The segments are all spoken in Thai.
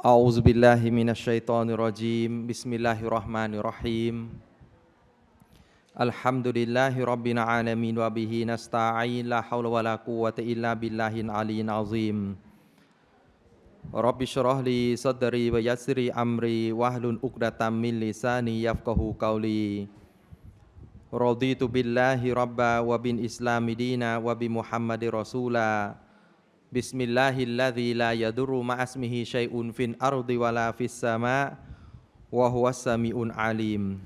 أعوذ بالله من الشيطان الرجيم بسم الله الرحمن الرحيم الحمد لله رب العالمين وبه نستعين لا حول ولا قوة إلا بالله العلي العظيم رب اشرح لي صدري ويسر لي أمري واحلل عقدة من لساني يفقهوا قولي رضيت بالله ربا وبالإسلام دينا وبمحمد رسولا Bismillahilladzi la yadurru ma'asmihi syai'un fin ardi wala fis sama wa huwas samiun alim.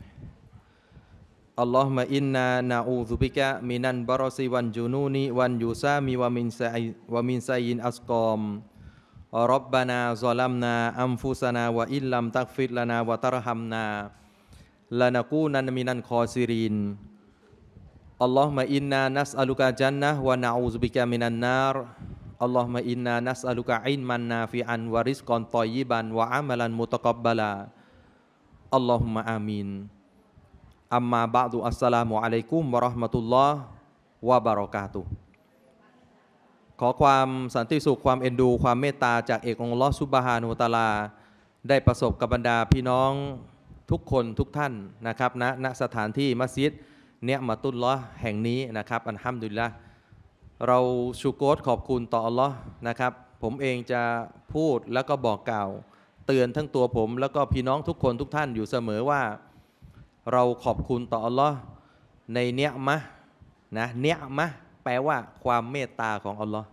Allahumma inna na'udzubika minan barasi wan jununi wan yusami wa min sa'i wa min sayyin asqam. Rabbana zalamna anfusana wa illam taghfir lana wa tarhamna lanakunanna khasirin. Allahumma inna nas'aluka jannah wa na'udzubika minan nar. อัลลอฮ์มะอินนานัสอัลุกะอินมันนาฟิอันวาริสกอนตอยิบันวะอามัลันมุตะกอบบลาอัลลอฮุมะอามินอัมมาบะดุอัสสลามุอะลัยกุมวะราะห์มะตุลลอฮ์วะบารอกาตุขอความสันติสุข ความเอ็นดู ความเมตตาจากเอกองค์ลอสุบฮานุตาลา ได้ประสบกับบรรดาพี่น้อง ทุกคน ทุกท่าน นะครับณนะนะสถานที่มัสยิดเนี่ยมาตุลลอแห่งนี้นะครับ อันห้ามดุลละเราชูโกตขอบคุณต่ออัลลอฮ์นะครับ ผมเองจะพูดแล้วก็บอกกล่าวเตือนทั้งตัวผม แล้วก็พี่น้องทุกคนทุกท่านอยู่เสมอว่า เราขอบคุณต่ออัลลอฮ์ในเนี้ยมะนะเนี้ยมะแปลว่าความเมตตาของอัลลอฮ์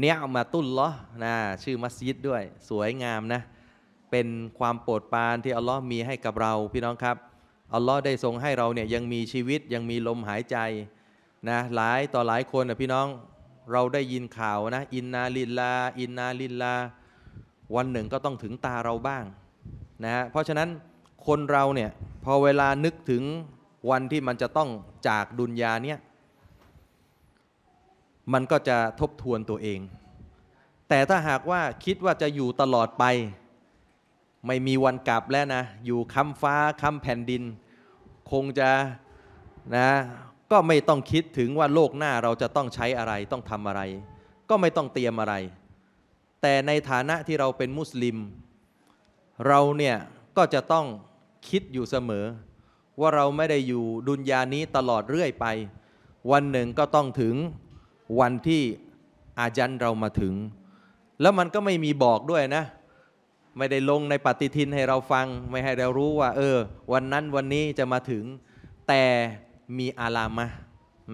เนี้ยมาตุลลอนะชื่อมัสยิดด้วยสวยงามนะเป็นความโปรดปรานที่อัลลอฮ์มีให้กับเราพี่น้องครับอัลลอฮ์ได้ทรงให้เราเนี่ยยังมีชีวิตยังมีลมหายใจนะหลายต่อหลายคนนะพี่น้องเราได้ยินข่าวนะ อินนาลินลาอินนาลินลา วันหนึ่งก็ต้องถึงตาเราบ้างนะฮะเพราะฉะนั้นคนเราเนี่ยพอเวลานึกถึงวันที่มันจะต้องจากดุนยาเนี่ย มันก็จะทบทวนตัวเอง แต่ถ้าหากว่าคิดว่าจะอยู่ตลอดไป ไม่มีวันกลับแล้วนะ อยู่ค้ำฟ้าค้ำแผ่นดิน คงจะนะก็ไม่ต้องคิดถึงว่าโลกหน้าเราจะต้องใช้อะไรต้องทำอะไร ก็ไม่ต้องเตรียมอะไร แต่ในฐานะที่เราเป็นมุสลิม เราเนี่ยก็จะต้องคิดอยู่เสมอ ว่าเราไม่ได้อยู่ดุนยานี้ตลอดเรื่อยไป วันหนึ่งก็ต้องถึงวันที่อาจันเรามาถึง แล้วมันก็ไม่มีบอกด้วยนะ ไม่ได้ลงในปฏิทินให้เราฟัง ไม่ให้เรารู้ว่าเออ วันนั้นวันนี้จะมาถึงแต่มีอารามะ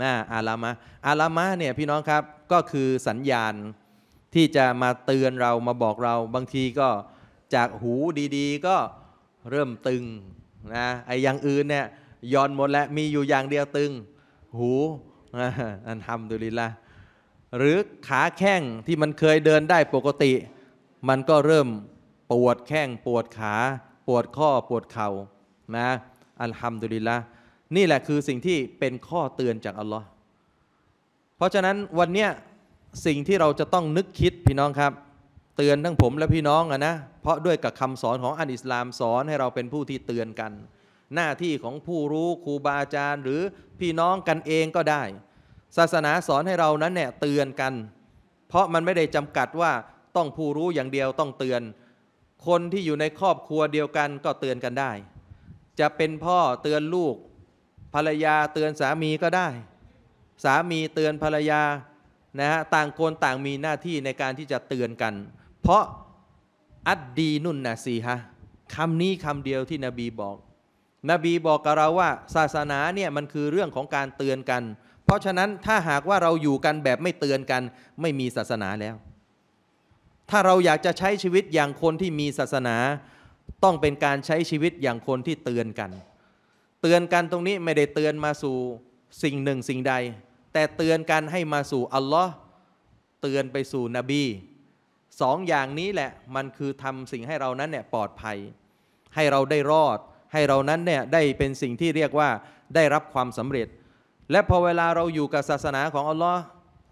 นะอารามะ อารามะเนี่ยพี่น้องครับ ก็คือสัญญาณที่จะมาเตือนเรามาบอกเราบางทีก็จากหูดี ๆ ก็เริ่มตึงนะไอ้อย่างอื่นเนี่ยย้อนหมดแล้วมีอยู่อย่างเดียวตึง หูอันทำดุลิละหรือขาแข้งที่มันเคยเดินได้ปกติ มันก็เริ่มปวดแข้งปวดขา ปวดข้อปวดเข่านะอัลฮัมดุลิละนี่แหละคือสิ่งที่เป็นข้อเตือนจากอัลลอฮ์เพราะฉะนั้นวันเนี้ยสิ่งที่เราจะต้องนึกคิดพี่น้องครับ เตือนทั้งผมและพี่น้องอะนะ เพราะด้วยกับคำสอนของอันอิสลามสอนให้เราเป็นผู้ที่เตือนกัน หน้าที่ของผู้รู้ครูบาอาจารย์หรือพี่น้องกันเองก็ได้ ศาสนาสอนให้เรานั้นเนี่ยเตือนกัน เพราะมันไม่ได้จำกัดว่าต้องผู้รู้อย่างเดียวต้องเตือน คนที่อยู่ในครอบครัวเดียวกันก็เตือนกันได้ จะเป็นพ่อเตือนลูกภรรยาเตือนสามีก็ได้ สามีเตือนภรรยานะฮะต่างคนต่างมีหน้าที่ในการที่จะเตือนกัน เพราะอัดดีนุ่นนะสีฮะคำนี้คำเดียวที่นบีบอก นบีบอกกับเราว่าศาสนาเนี่ย มันคือเรื่องของการเตือนกัน เพราะฉะนั้นถ้าหากว่าเราอยู่กันแบบไม่เตือนกัน ไม่มีศาสนาแล้ว ถ้าเราอยากจะใช้ชีวิตอย่างคนที่มีศาสนา ต้องเป็นการใช้ชีวิตอย่างคนที่เตือนกันเตือนกันตรงนี้ไม่ได้เตือนมาสู่สิ่งหนึ่งสิ่งใดแต่เตือนกันให้มาสู่ อัลลอฮ์เตือนไปสู่นบีสองอย่างนี้แหละ มันคือทำสิ่งให้เรานั้นเนี่ยปลอดภัย ให้เราได้รอดให้เรานั้นเนี่ย ได้เป็นสิ่งที่เรียกว่าได้รับความสำเร็จ และพอเวลาเราอยู่กับศาสนาของอัลลอฮ์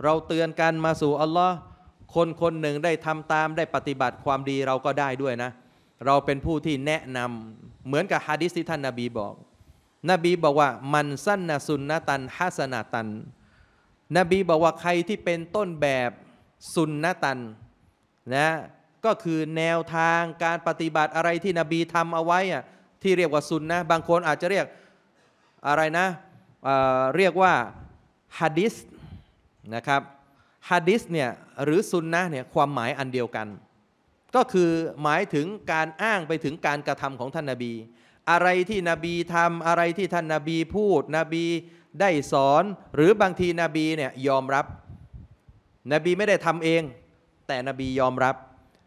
เราเตือนกันมาสู่อัลลอฮ์คนคนหนึ่งได้ทำตามได้ปฏิบัติความดีเราก็ได้ด้วยนะ เราเป็นผู้ที่แนะนำเหมือนกับฮะดิษที่ท่านนาบีบอกนบีบอกว่ามันสั้นนะสุนนะตันฮัสนาตัน นบีบอกว่าใครที่เป็นต้นแบบสุนนะตันนะก็คือแนวทางการปฏิบัติอะไรที่นบีทำเอาไว้อะที่เรียกว่าสุนนะบางคนอาจจะเรียกอะไรนะเเรียกว่าฮะดิษนะครับฮะดิษเนี่ยหรือสุนนะเนี่ยความหมายอันเดียวกัน ก็คือหมายถึงการอ้างไปถึงการกระทำของท่านนาบีอะไรที่นบีทำอะไรที่ท่านนาบีพูดนบีได้สอนหรือบางทีนบีเนี่ยยอมรับนบีไม่ได้ทำเองแต่นบียอมรับ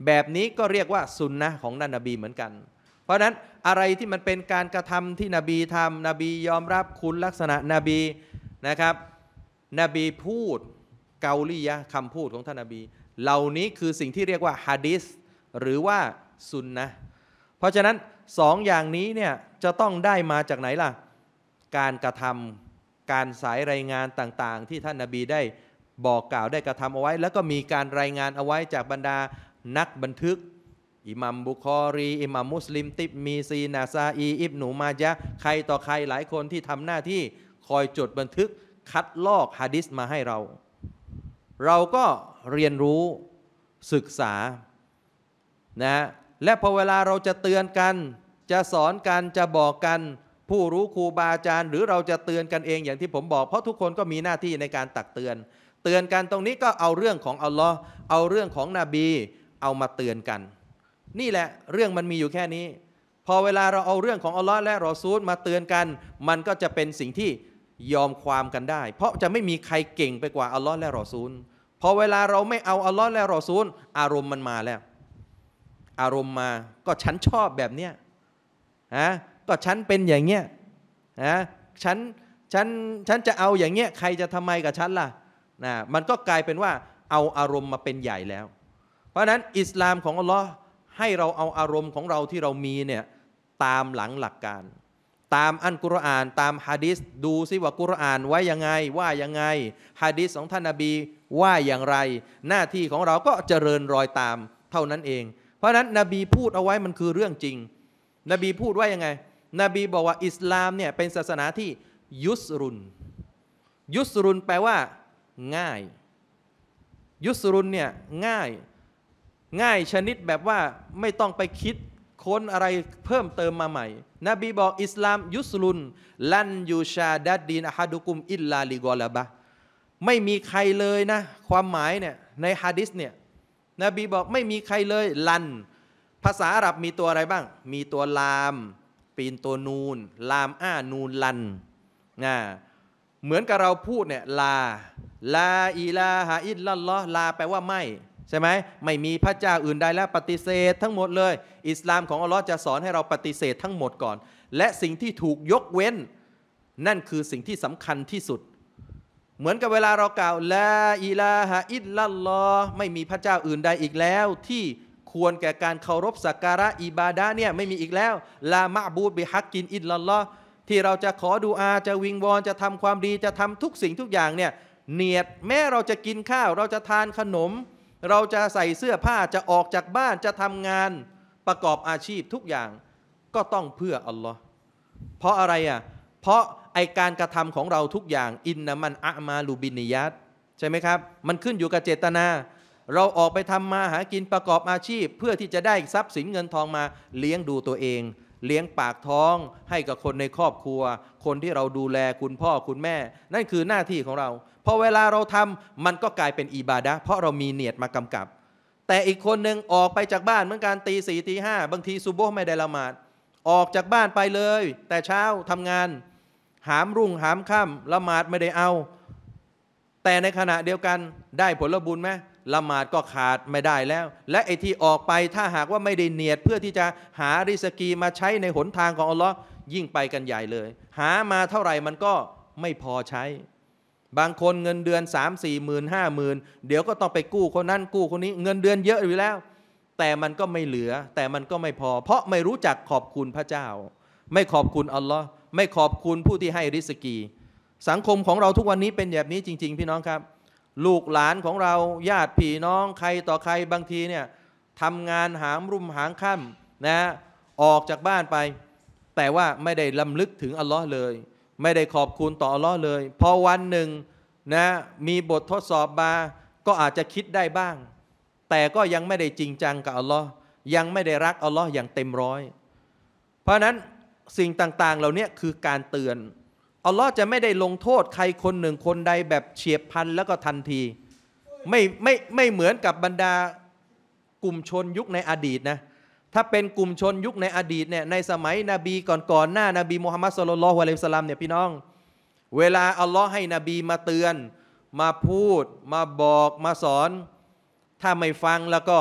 แบบนี้ก็เรียกว่าสุนนะของนนบีเหมือนกัน เพราะนั้นอะไรที่มันเป็นการกระทำที่นบีทำนบียอมรับคุณลักษณะนบีนะครับ นบีพูดเกาลียะคำพูดของท่านนบี เหล่านี้คือสิ่งที่เรียกว่าฮะดิษหรือว่าสุนนะเพราะฉะนั้นสองอย่างนี้เนี่ยจะต้องได้มาจากไหนล่ะ การกระทำ การสายรายงานต่าง ๆ ที่ท่านนาบีได้บอกกล่าวได้กระทำเอาไว้ แล้วก็มีการรายงานเอาไว้จากบรรดานักบันทึกอิมัมบุคอรี อิมัมมุสลิมติบมีซีนาซาอีอิบหนูมายะใครต่อใครหลายคนที่ทำหน้าที่คอยจดบันทึกคัดลอกฮะดิษมาให้เรา เราก็เรียนรู้ศึกษานะและพอเวลาเราจะเตือนกันจะสอนกัน จะบอกกันผู้รู้ครูบาอาจารย์ หรือเราจะเตือนกันเองอย่างที่ผมบอก เพราะทุกคนก็มีหน้าที่ในการตักเตือน เตือนกันตรงนี้ก็เอาเรื่องของอัลลอฮ์เอาเรื่องของนบีเอามาเตือนกัน นี่แหละเรื่องมันมีอยู่แค่นี้ พอเวลาเราเอาเรื่องของอัลลอฮ์และรอซูลมาเตือนกัน มันก็จะเป็นสิ่งที่ยอมความกันได้ เพราะจะไม่มีใครเก่งไปกว่าอัลลอฮ์และรอซูลพอเวลาเราไม่เอาอัลลอฮ์และรอซูล อารมณ์มันมาแล้ว อารมณ์มาก็ฉันชอบแบบเนี้ยนะก็ฉันเป็นอย่างเงี้ยนะฉัน ฉัน ฉันจะเอาอย่างเงี้ย ใครจะทำไมกับฉันล่ะนะมันก็กลายเป็นว่าเอาอารมณ์มาเป็นใหญ่แล้ว เพราะฉะนั้นอิสลามของอัลลอฮ์ให้เราเอาอารมณ์ของเราที่เรามีเนี่ยตามหลังหลักการ ตามอันกุรอานตามฮะดิษดูซิว่ากุรอานไว้ยังไงว่ายังไงฮะดิษของท่านนาบีว่าอย่างไร หน้าที่ของเราก็เจริญรอยตามเท่านั้นเอง เพราะฉะนั้นนบีพูดเอาไว้มันคือเรื่องจริงนบีพูดว่ายังไง นบีบอกว่า อิสลามเนี่ยเป็นศาสนาที่ยุสรุน ยุสรุนแปลว่า ง่าย ยุสรุนเนี่ย ง่าย ง่ายชนิดแบบว่า ไม่ต้องไปคิดค้นอะไรเพิ่มเติมมาใหม่ นบีบอก อิสลามยุสลุน ลันยูชาดัดดีนอะฮัดุกุมอิลลาลิกอลาบะ ไม่มีใครเลยนะ ความหมายเนี่ยในฮะดิษเนี่ย นบีบอกไม่มีใครเลยลันภาษาอาหรับมีตัวอะไรบ้าง มีตัวลาม ปีนตัวนูน ลามอ้านูนลันนะเหมือนกับเราพูดเนี่ยลา ลาอีลาฮาอิลลัลลอลาแปลว่าไม่ ใช่ไหม ไม่มีพระเจ้าอื่นใดแล้วปฏิเสธ ทั้งหมดเลย อิสลามของอัลลอฮ์จะสอนให้เราปฏิเสธทั้งหมดก่อน และสิ่งที่ถูกยกเว้น นั่นคือสิ่งที่สำคัญที่สุด เหมือนกับเวลาเรากล่าวลาอีลาฮะอิลลัลลอไม่มีพระเจ้าอื่นใดอีกแล้วที่ควรแก่การเคารพสักการะอิบาดะเนี่ยไม่มีอีกแล้วลามะบูดบิฮักกินอินลลอที่เราจะขอดูอาจะวิงวอน จะทำความดีจะทำทุกสิ่งทุกอย่างเนี่ย เนียดแม้เราจะกินข้าวเราจะทานขนม เราจะใส่เสื้อผ้าจะออกจากบ้านจะทำงานประกอบอาชีพทุกอย่าง ก็ต้องเพื่ออัลลอฮ์เพราะอะไรอ่ะเพราะไอการกระทำของเราทุกอย่างอินนามันอะมาลูบินิยัต ใช่ไหมครับ มันขึ้นอยู่กับเจตนาเราออกไปทำมาหากินประกอบอาชีพ เพื่อที่จะได้ทรัพย์สินเงินทองมา เลี้ยงดูตัวเอง เลี้ยงปากท้องให้กับคนในครอบครัว คนที่เราดูแลคุณพ่อคุณแม่ นั่นคือหน้าที่ของเราพอเวลาเราทำมันก็กลายเป็นอิบาดะเพราะเรามีเนียดมากำกับ แต่อีกคนหนึ่งออกไปจากบ้านเหมือนกันตีสี่ตีห้าบางทีซูโบไม่ได้ละหมาดออกจากบ้านไปเลย แต่เช้าทำงาน หามรุ่งหามค่ำละหมาดไม่ได้เอา แต่ในขณะเดียวกันได้ผลบุญไหมละหมาดก็ขาดไม่ได้แล้ว และไอที่ออกไปถ้าหากว่าไม่ได้เนียดเพื่อที่จะหาริสกีมาใช้ในหนทางของอัลลอฮ์ยิ่งไปกันใหญ่เลย หามาเท่าไหร่มันก็ไม่พอใช้ บางคนเงินเดือน3 4 0 0 0 0 5 0 0 0 0เดี๋ยวก็ต้องไปกู้คนนั้น กู้คนนี้ เงินเดือนเยอะอยู่แล้ว แต่มันก็ไม่เหลือ แต่มันก็ไม่พอเพราะไม่รู้จักขอบคุณพระเจ้า ไม่ขอบคุณอัลลอฮ์ไม่ขอบคุณผู้ที่ให้ริสกี สังคมของเราทุกวันนี้เป็นแบบนี้จริงๆพี่น้องครับลูกหลานของเราญาติพี่น้องใครต่อใครบางทีเนี่ยทำงานหามรุ่มหางค่ำนะออกจากบ้านไป แต่ว่าไม่ได้ลำลึกถึงอัลลอฮ์เลย ไม่ได้ขอบคุณต่ออัลลอฮ์เลยพอวันหนึ่งนะมีบททดสอบมาก็อาจจะคิดได้บ้าง แต่ก็ยังไม่ได้จริงจังกับอัลลอฮ์ยังไม่ได้รักอัลลอฮ์อย่างเต็มร้อย เพราะนั้นสิ่งต่างๆเหล่านี้คือการเตือนอัลลอฮ์จะไม่ได้ลงโทษใครคนหนึ่งคนใดแบบเฉียบพลันแล้วก็ทันทีไม่ไม่ไม่เหมือนกับบรรดากลุ่มชนยุคในอดีตนะ ถ้าเป็นกลุ่มชนยุคในอดีตเนี่ยในสมัยนบีก่อนก่อนหน้านาบีมูฮัมมัดสุลลัลฮุอะลัยฮิสลามเนี่ยพี่น้อง เวลาอัลลอฮ์ให้นบีมาเตือน มาพูดมาบอกมาสอน ถ้าไม่ฟังแล้วก็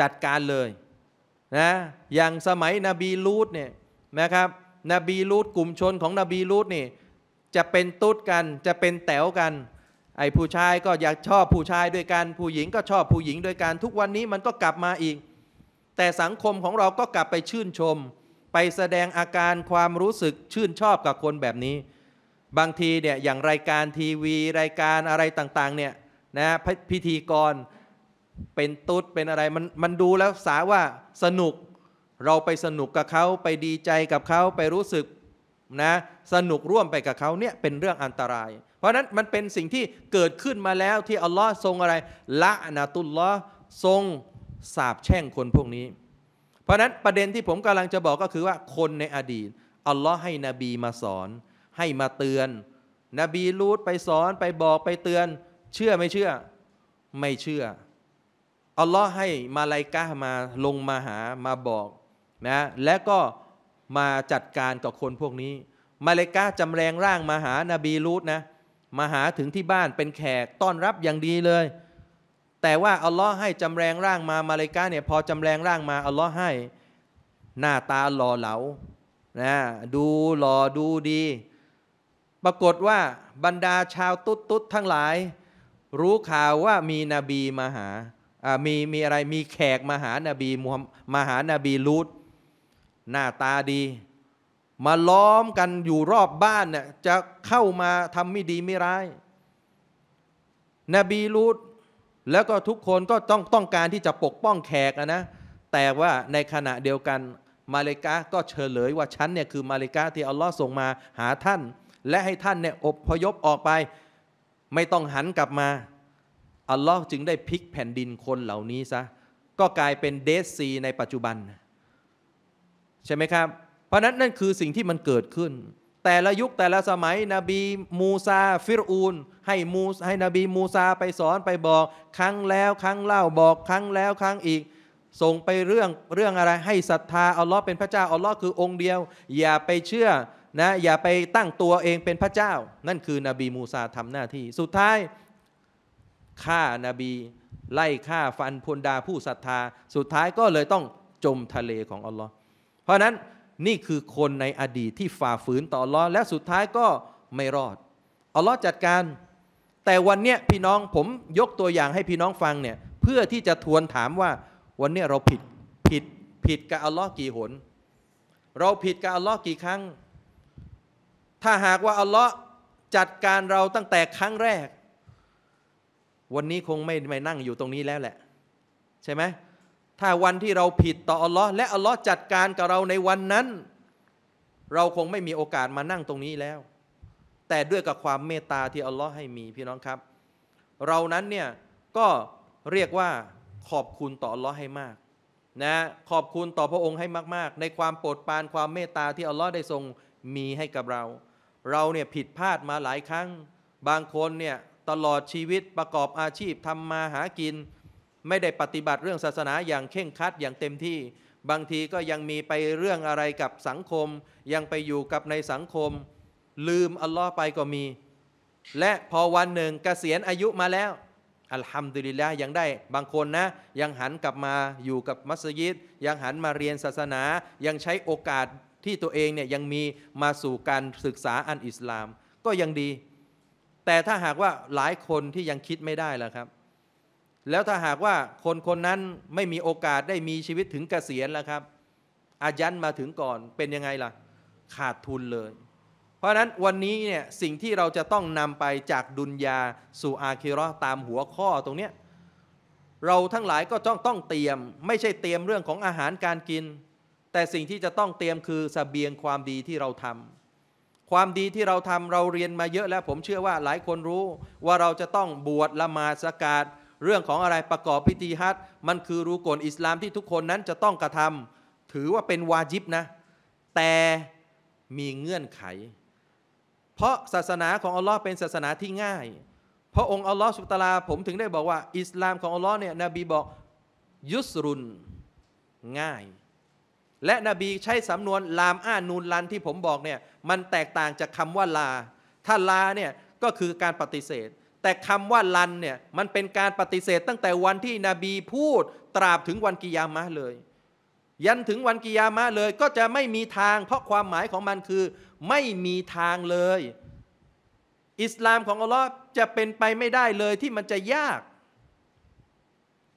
จัดการเลยนะ อย่างสมัยนบีลูดเนี่ยนะครับนบีลูดกลุ่มชนของนบีลูดนี่จะเป็นตุ๊ดกันจะเป็นแต๋วกันไอ้ผู้ชายก็อยากชอบผู้ชายด้วยกันผู้หญิงก็ชอบผู้หญิงด้วยกันทุกวันนี้มันก็กลับมาอีก แต่สังคมของเราก็กลับไปชื่นชม ไปแสดงอาการความรู้สึกชื่นชอบกับคนแบบนี้ บางทีเนี่ยอย่างรายการทีวีรายการอะไรต่างๆเนี่ยนะพิธีกรเป็นตุ๊ดเป็นอะไรมันมันดูแล้วสาว่าสนุกเราไปสนุกกับเขาไปดีใจกับเขาไปรู้สึกนะสนุกร่วมไปกับเขาเนี่ย เป็นเรื่องอันตราย เพราะนั้นมันเป็นสิ่งที่เกิดขึ้นมาแล้วที่อัลลอฮ์ทรงอะไรละนาตุลลอฮ์ทรงสาบแช่งคนพวกนี้ เพราะนั้นประเด็นที่ผมกำลังจะบอกก็คือว่าคนในอดีตอัลลอฮ์ให้นบีมาสอนให้มาเตือน นบีลูดไปสอนไปบอกไปเตือน เชื่อไม่เชื่อ ไม่เชื่ออัลลอฮ์ให้มาลายกามาลงมาหามาบอกนะและก็มาจัดการกับคนพวกนี้ มาเลกาจำแรงร่างมาหานาบีลูตนะ มาหาถึงที่บ้านเป็นแขกต้อนรับอย่างดีเลย แต่ว่าอัลลอฮ์ให้จำแรงร่างมามาเลกาเนี่ยพอจำแรงร่างมาอัลลอฮ์ให้หน้าตาหล่อเหลา นะดูหล่อดูดี ปรากฏว่าบรรดาชาวตุ๊ดตุ๊ดทั้งหลาย รู้ข่าวว่ามีนบีมาหามีมีอะไรมีแขกมาหานาบีมุฮัมมาหานาบีลูตหน้าตาดี มาล้อมกันอยู่รอบบ้านเนี่ยจะเข้ามาทำไม่ดีไม่ร้าย นบีลูดแล้วก็ทุกคนก็ต้องต้องการที่จะปกป้องแขกนะแต่ว่าในขณะเดียวกันมาเลกาก็เฉลยว่าฉันเนี่ยคือมาเลกาที่อัลลอฮ์ส่งมาหาท่าน และให้ท่านเนี่ยอบพยพออกไป ไม่ต้องหันกลับมา อัลลอฮ์จึงได้พลิกแผ่นดินคนเหล่านี้ซะ ก็กลายเป็นเดซี ในปัจจุบันเใช่ไหมครับ เพราะนั้นนั่นคือสิ่งที่มันเกิดขึ้น แต่ละยุคแต่ละสมัยนบีมูซา ฟิรูนให้มูให้นบีมูซาไปสอนไปบอก ครั้งแล้ว ครั้งเล่าบอก ครั้งแล้วครั้งอีกส่งไปเรื่องเรื่องอะไร ให้ศรัทธาอัลลอฮ์เป็นพระเจ้าอัลลอฮ์คือองค์เดียว อย่าไปเชื่อนะอย่าไปตั้งตัวเองเป็นพระเจ้า นั่นคือนบีมูซาทำหน้าที่ สุดท้ายฆ่านาบี ไล่ฆ่าฟันพลดาผู้ศรัทธา สุดท้ายก็เลยต้องจมทะเลของอัลลอฮ์ราะนั้นนี่คือคนในอดีตที่ฝ่าฝืนต่ออัลลอฮ์และสุดท้ายก็ไม่รอดอัลลอฮ์จัดการ แต่วันนี้พี่น้องผมยกตัวอย่างให้พี่น้องฟังเนี่ยเพื่อที่จะทวนถามว่าวันนี้เราผิดผิดผิดกับอัลลอฮ์กี่หน เราผิดกับอัลลอฮ์กี่ครั้ง ถ้าหากว่าอัลลอฮ์จัดการเราตั้งแต่ครั้งแรก วันนี้คงไม่ไม่นั่งอยู่ตรงนี้แล้วแหละ ใช่ไหมถ้าวันที่เราผิดต่ออัลลอฮ์และอัลลอฮ์จัดการกับเราในวันนั้น เราคงไม่มีโอกาสมานั่งตรงนี้แล้ว แต่ด้วยกับความเมตตาที่อัลลอฮ์ให้มีพี่น้องครับเรานั้นเนี่ยก็เรียกว่าขอบคุณต่ออัลลอฮ์ให้มากนะขอบคุณต่อพระองค์ให้มากๆ ในความโปรดปรานความเมตตาที่อัลลอฮ์ได้ทรงมีให้กับเรา เราเนี่ยผิดพลาดมาหลายครั้ง บางคนเนี่ยตลอดชีวิตประกอบอาชีพทำมาหากินไม่ได้ปฏิบัติเรื่องศาสนาอย่างเข่งคัดอย่างเต็มที่ บางทีก็ยังมีไปเรื่องอะไรกับสังคม ยังไปอยู่กับในสังคม ลืมอัลลอฮ์ไปก็มี และพอวันหนึ่งกเกษียณอายุมาแล้ว อัลฮัมดุลิลละยังได้ บางคนนะ ยังหันกลับมาอยู่กับมัสยิดยังหันมาเรียนศาสนา ยังใช้โอกาสที่ตัวเองเนี่ยยังมีมาสู่การศึกษาอันอิสลาม ก็ยังดี แต่ถ้าหากว่าหลายคนที่ยังคิดไม่ได้ล่ะครับแล้วถ้าหากว่าคนคนนั้นไม่มีโอกาสได้มีชีวิตถึงเกษียณแล้วครับ อายันมาถึงก่อนเป็นยังไงล่ะ ขาดทุนเลย เพราะนั้นวันนี้เนี่ยสิ่งที่เราจะต้องนำไปจากดุนยาสู่อาคิรอตามหัวข้อตรงเนี้ยเราทั้งหลายก็ต้องต้องเตรียม ไม่ใช่เตรียมเรื่องของอาหารการกิน แต่สิ่งที่จะต้องเตรียมคือสเสบียงความดีที่เราทำความดีที่เราทำเราเรียนมาเยอะแล้วผมเชื่อว่าหลายคนรู้ว่าเราจะต้องบวชละมาสกาดเรื่องของอะไรประกอบพิธีฮัตมันคือรูกลอิสลามที่ทุกคนนั้นจะต้องกระทำ ถือว่าเป็นวาจิบนะ แต่มีเงื่อนไข เพราะศาสนาของอัลลอฮ์เป็นศาสนาที่ง่าย เพราะองค์อัลลอฮ์สุตลาผมถึงได้บอกว่าอิสลามของอัลลอฮ์เนี่ยนบีบอกยุสรุนง่าย และนบีใช้สำนวน ลามอ้านูนลันที่ผมบอกเนี่ยมันแตกต่างจากคำว่าลาถ้าลาเนี่ยก็คือการปฏิเสธแต่คำว่าลันเนี่ยมันเป็นการปฏิเสธตั้งแต่วันที่นบีพูดตราบถึงวันกิยามะเลยยันถึงวันกิยามะเลย ก็จะไม่มีทาง เพราะความหมายของมันคือ ไม่มีทางเลย อิสลามของอัลลอฮ์จะเป็นไปไม่ได้เลยที่มันจะยาก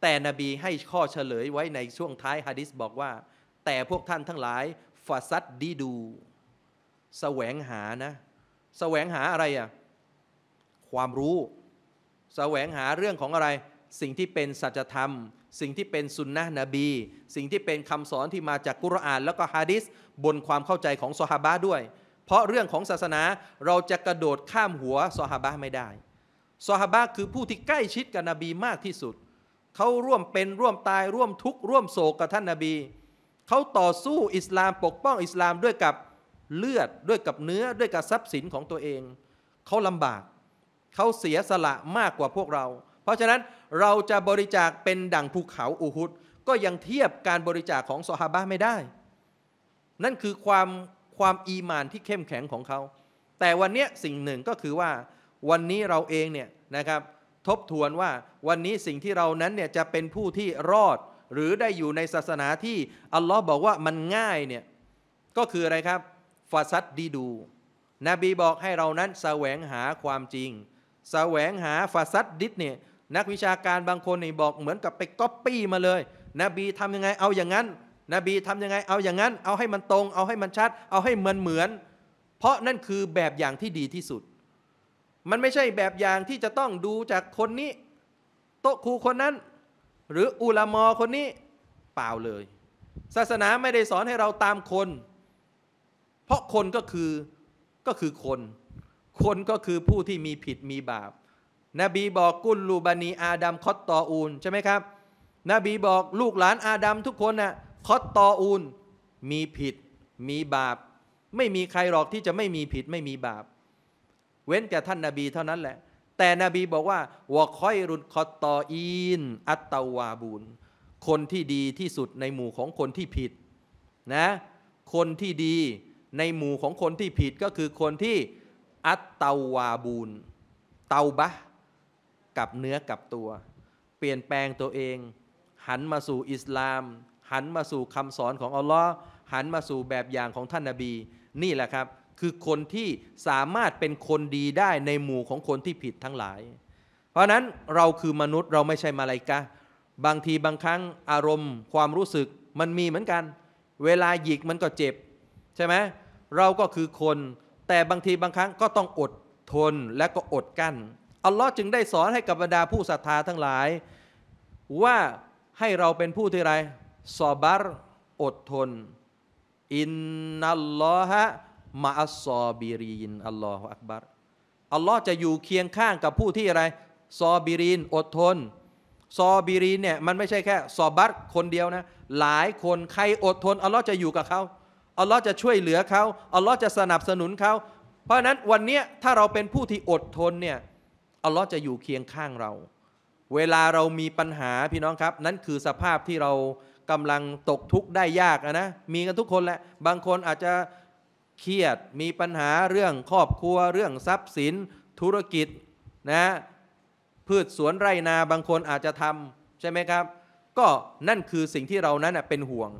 แต่นบีให้ข้อเฉลยไว้ในช่วงท้ายฮะดิษบอกว่าแต่พวกท่านทั้งหลายฟาซัดดีดูสแสวงหานะสแสวงหาอะไรอะ่ะความรู้สแสวงหาเรื่องของอะไร สิ่งที่เป็นสัจธรรมสิ่งที่เป็นสุนนะนบี สิ่งที่เป็นคำสอนที่มาจากกุรอานแล้วก็ฮะดิษบนความเข้าใจของซอฮาบะด้วย เพราะเรื่องของศาสนาเราจะกระโดดข้ามหัวซอฮาบะไม่ได้ซอฮาบะคือผู้ที่ใกล้ชิดกับนบีมากที่สุด เขาร่วมเป็นร่วมตายร่วมทุกข์ร่วมโศกกับท่านนาบีเขาต่อสู้อิสลามปกป้องอิสลามด้วยกับเลือดด้วยกับเนื้อด้วยกับทรัพย์สินของตัวเองเขาลำบากเขาเสียสละมากกว่าพวกเรา เพราะฉะนั้นเราจะบริจาคเป็นดั่งภูเขาอูฮุดก็ยังเทียบการบริจาคของซอฮาบะไม่ได้ นั่นคือความความอีมานที่เข้มแข็งของเขา แต่วันนี้สิ่งหนึ่งก็คือว่าวันนี้เราเองเนี่ยนะครับ ทบทวนว่า วันนี้สิ่งที่เรานั้นเนี่ยจะเป็นผู้ที่รอดหรือได้อยู่ในศาสนาที่ อัลลอฮ์บอกว่ามันง่ายเนี่ยก็คืออะไรครับฟาซัดดีดู นบีบอกให้เรานั้นแสวงหาความจริงแสวงหาฟาซัดดิสเนี่ยนักวิชาการบางคนนี่บอกเหมือนกับไปก๊อปปี้มาเลย นบีทำยังไงเอาอย่างนั้น นบีทำยังไง เอาอย่างนั้น เอาให้มันตรง เอาให้มันชัดเอาให้เหมือนเหมือน เพราะนั่นคือแบบอย่างที่ดีที่สุด มันไม่ใช่แบบอย่างที่จะต้องดูจากคนนี้ โต๊ะครูคนนั้น หรืออุลามอคนนี้เปล่าเลย ศาสนาไม่ได้สอนให้เราตามคน เพราะคนก็คือก็คือคนคนก็คือผู้ที่มีผิดมีบาป นบีบอกกุลลูบานีอาดัมคอตตออูนใช่ไหมครับ นบีบอกลูกหลานอาดัมทุกคนนะ่ะคอตตออูนมีผิดมีบาป ไม่มีใครหรอกที่จะไม่มีผิดไม่มีบาป เว้นแต่ท่านนาบีเท่านั้นแหละ แต่นบีบอกว่าวอคอยรุนคอตตออีน อัตตาวาบูนคนที่ดีที่สุดในหมู่ของคนที่ผิดนะ คนที่ดีในหมู่ของคนที่ผิดก็คือคนที่อัตตาวาบูนเตาบะกับเนื้อกับตัว เปลี่ยนแปลงตัวเอง หันมาสู่อิสลาม หันมาสู่คำสอนของอัลลอฮ์หันมาสู่แบบอย่างของท่านนาบี นี่แหละครับคือคนที่สามารถเป็นคนดีได้ในหมู่ของคนที่ผิดทั้งหลาย เพราะนั้นเราคือมนุษย์เราไม่ใช่มาลายกะบางทีบางครั้งอารมณ์ความรู้สึกมันมีเหมือนกัน เวลาหยิกมันก็เจ็บใช่ไหมเราก็คือคนแต่บางทีบางครั้งก็ต้องอดทนและก็อดกั้น อัลลอฮ์จึงได้สอนให้กับบรรดาผู้ศรัทธาทั้งหลาย ว่าให้เราเป็นผู้ที่ไร สอบัรอดทน อินนัลลอฮะมาอัสอบิรีน อัลลอฮฺอักบัรอัลลอฮ์จะอยู่เคียงข้างกับผู้ที่อะไรสอบิรีน อดทนสอบิรีนเนี่ยมันไม่ใช่แค่สอบัตคนเดียวนะ หลายคนใครอดทน อัลลอฮ์จะอยู่กับเขาอัลลอฮ์จะช่วยเหลือเขาอัลลอฮ์จะสนับสนุนเขา เพราะฉะนั้นวันนี้ถ้าเราเป็นผู้ที่อดทนเนี่ย อัลลอฮ์จะอยู่เคียงข้างเรา เวลาเรามีปัญหาพี่น้องครับ นั้นคือสภาพที่เรากำลังตกทุกข์ได้ยากนะมีกันทุกคนแหละบางคนอาจจะเครียดมีปัญหาเรื่องครอบครัว เรื่องทรัพย์สินธุรกิจนะพืชสวนไร่นาบางคนอาจจะทำใช่ไหมครับ ก็นั่นคือสิ่งที่เรานั้นเป็นห่วง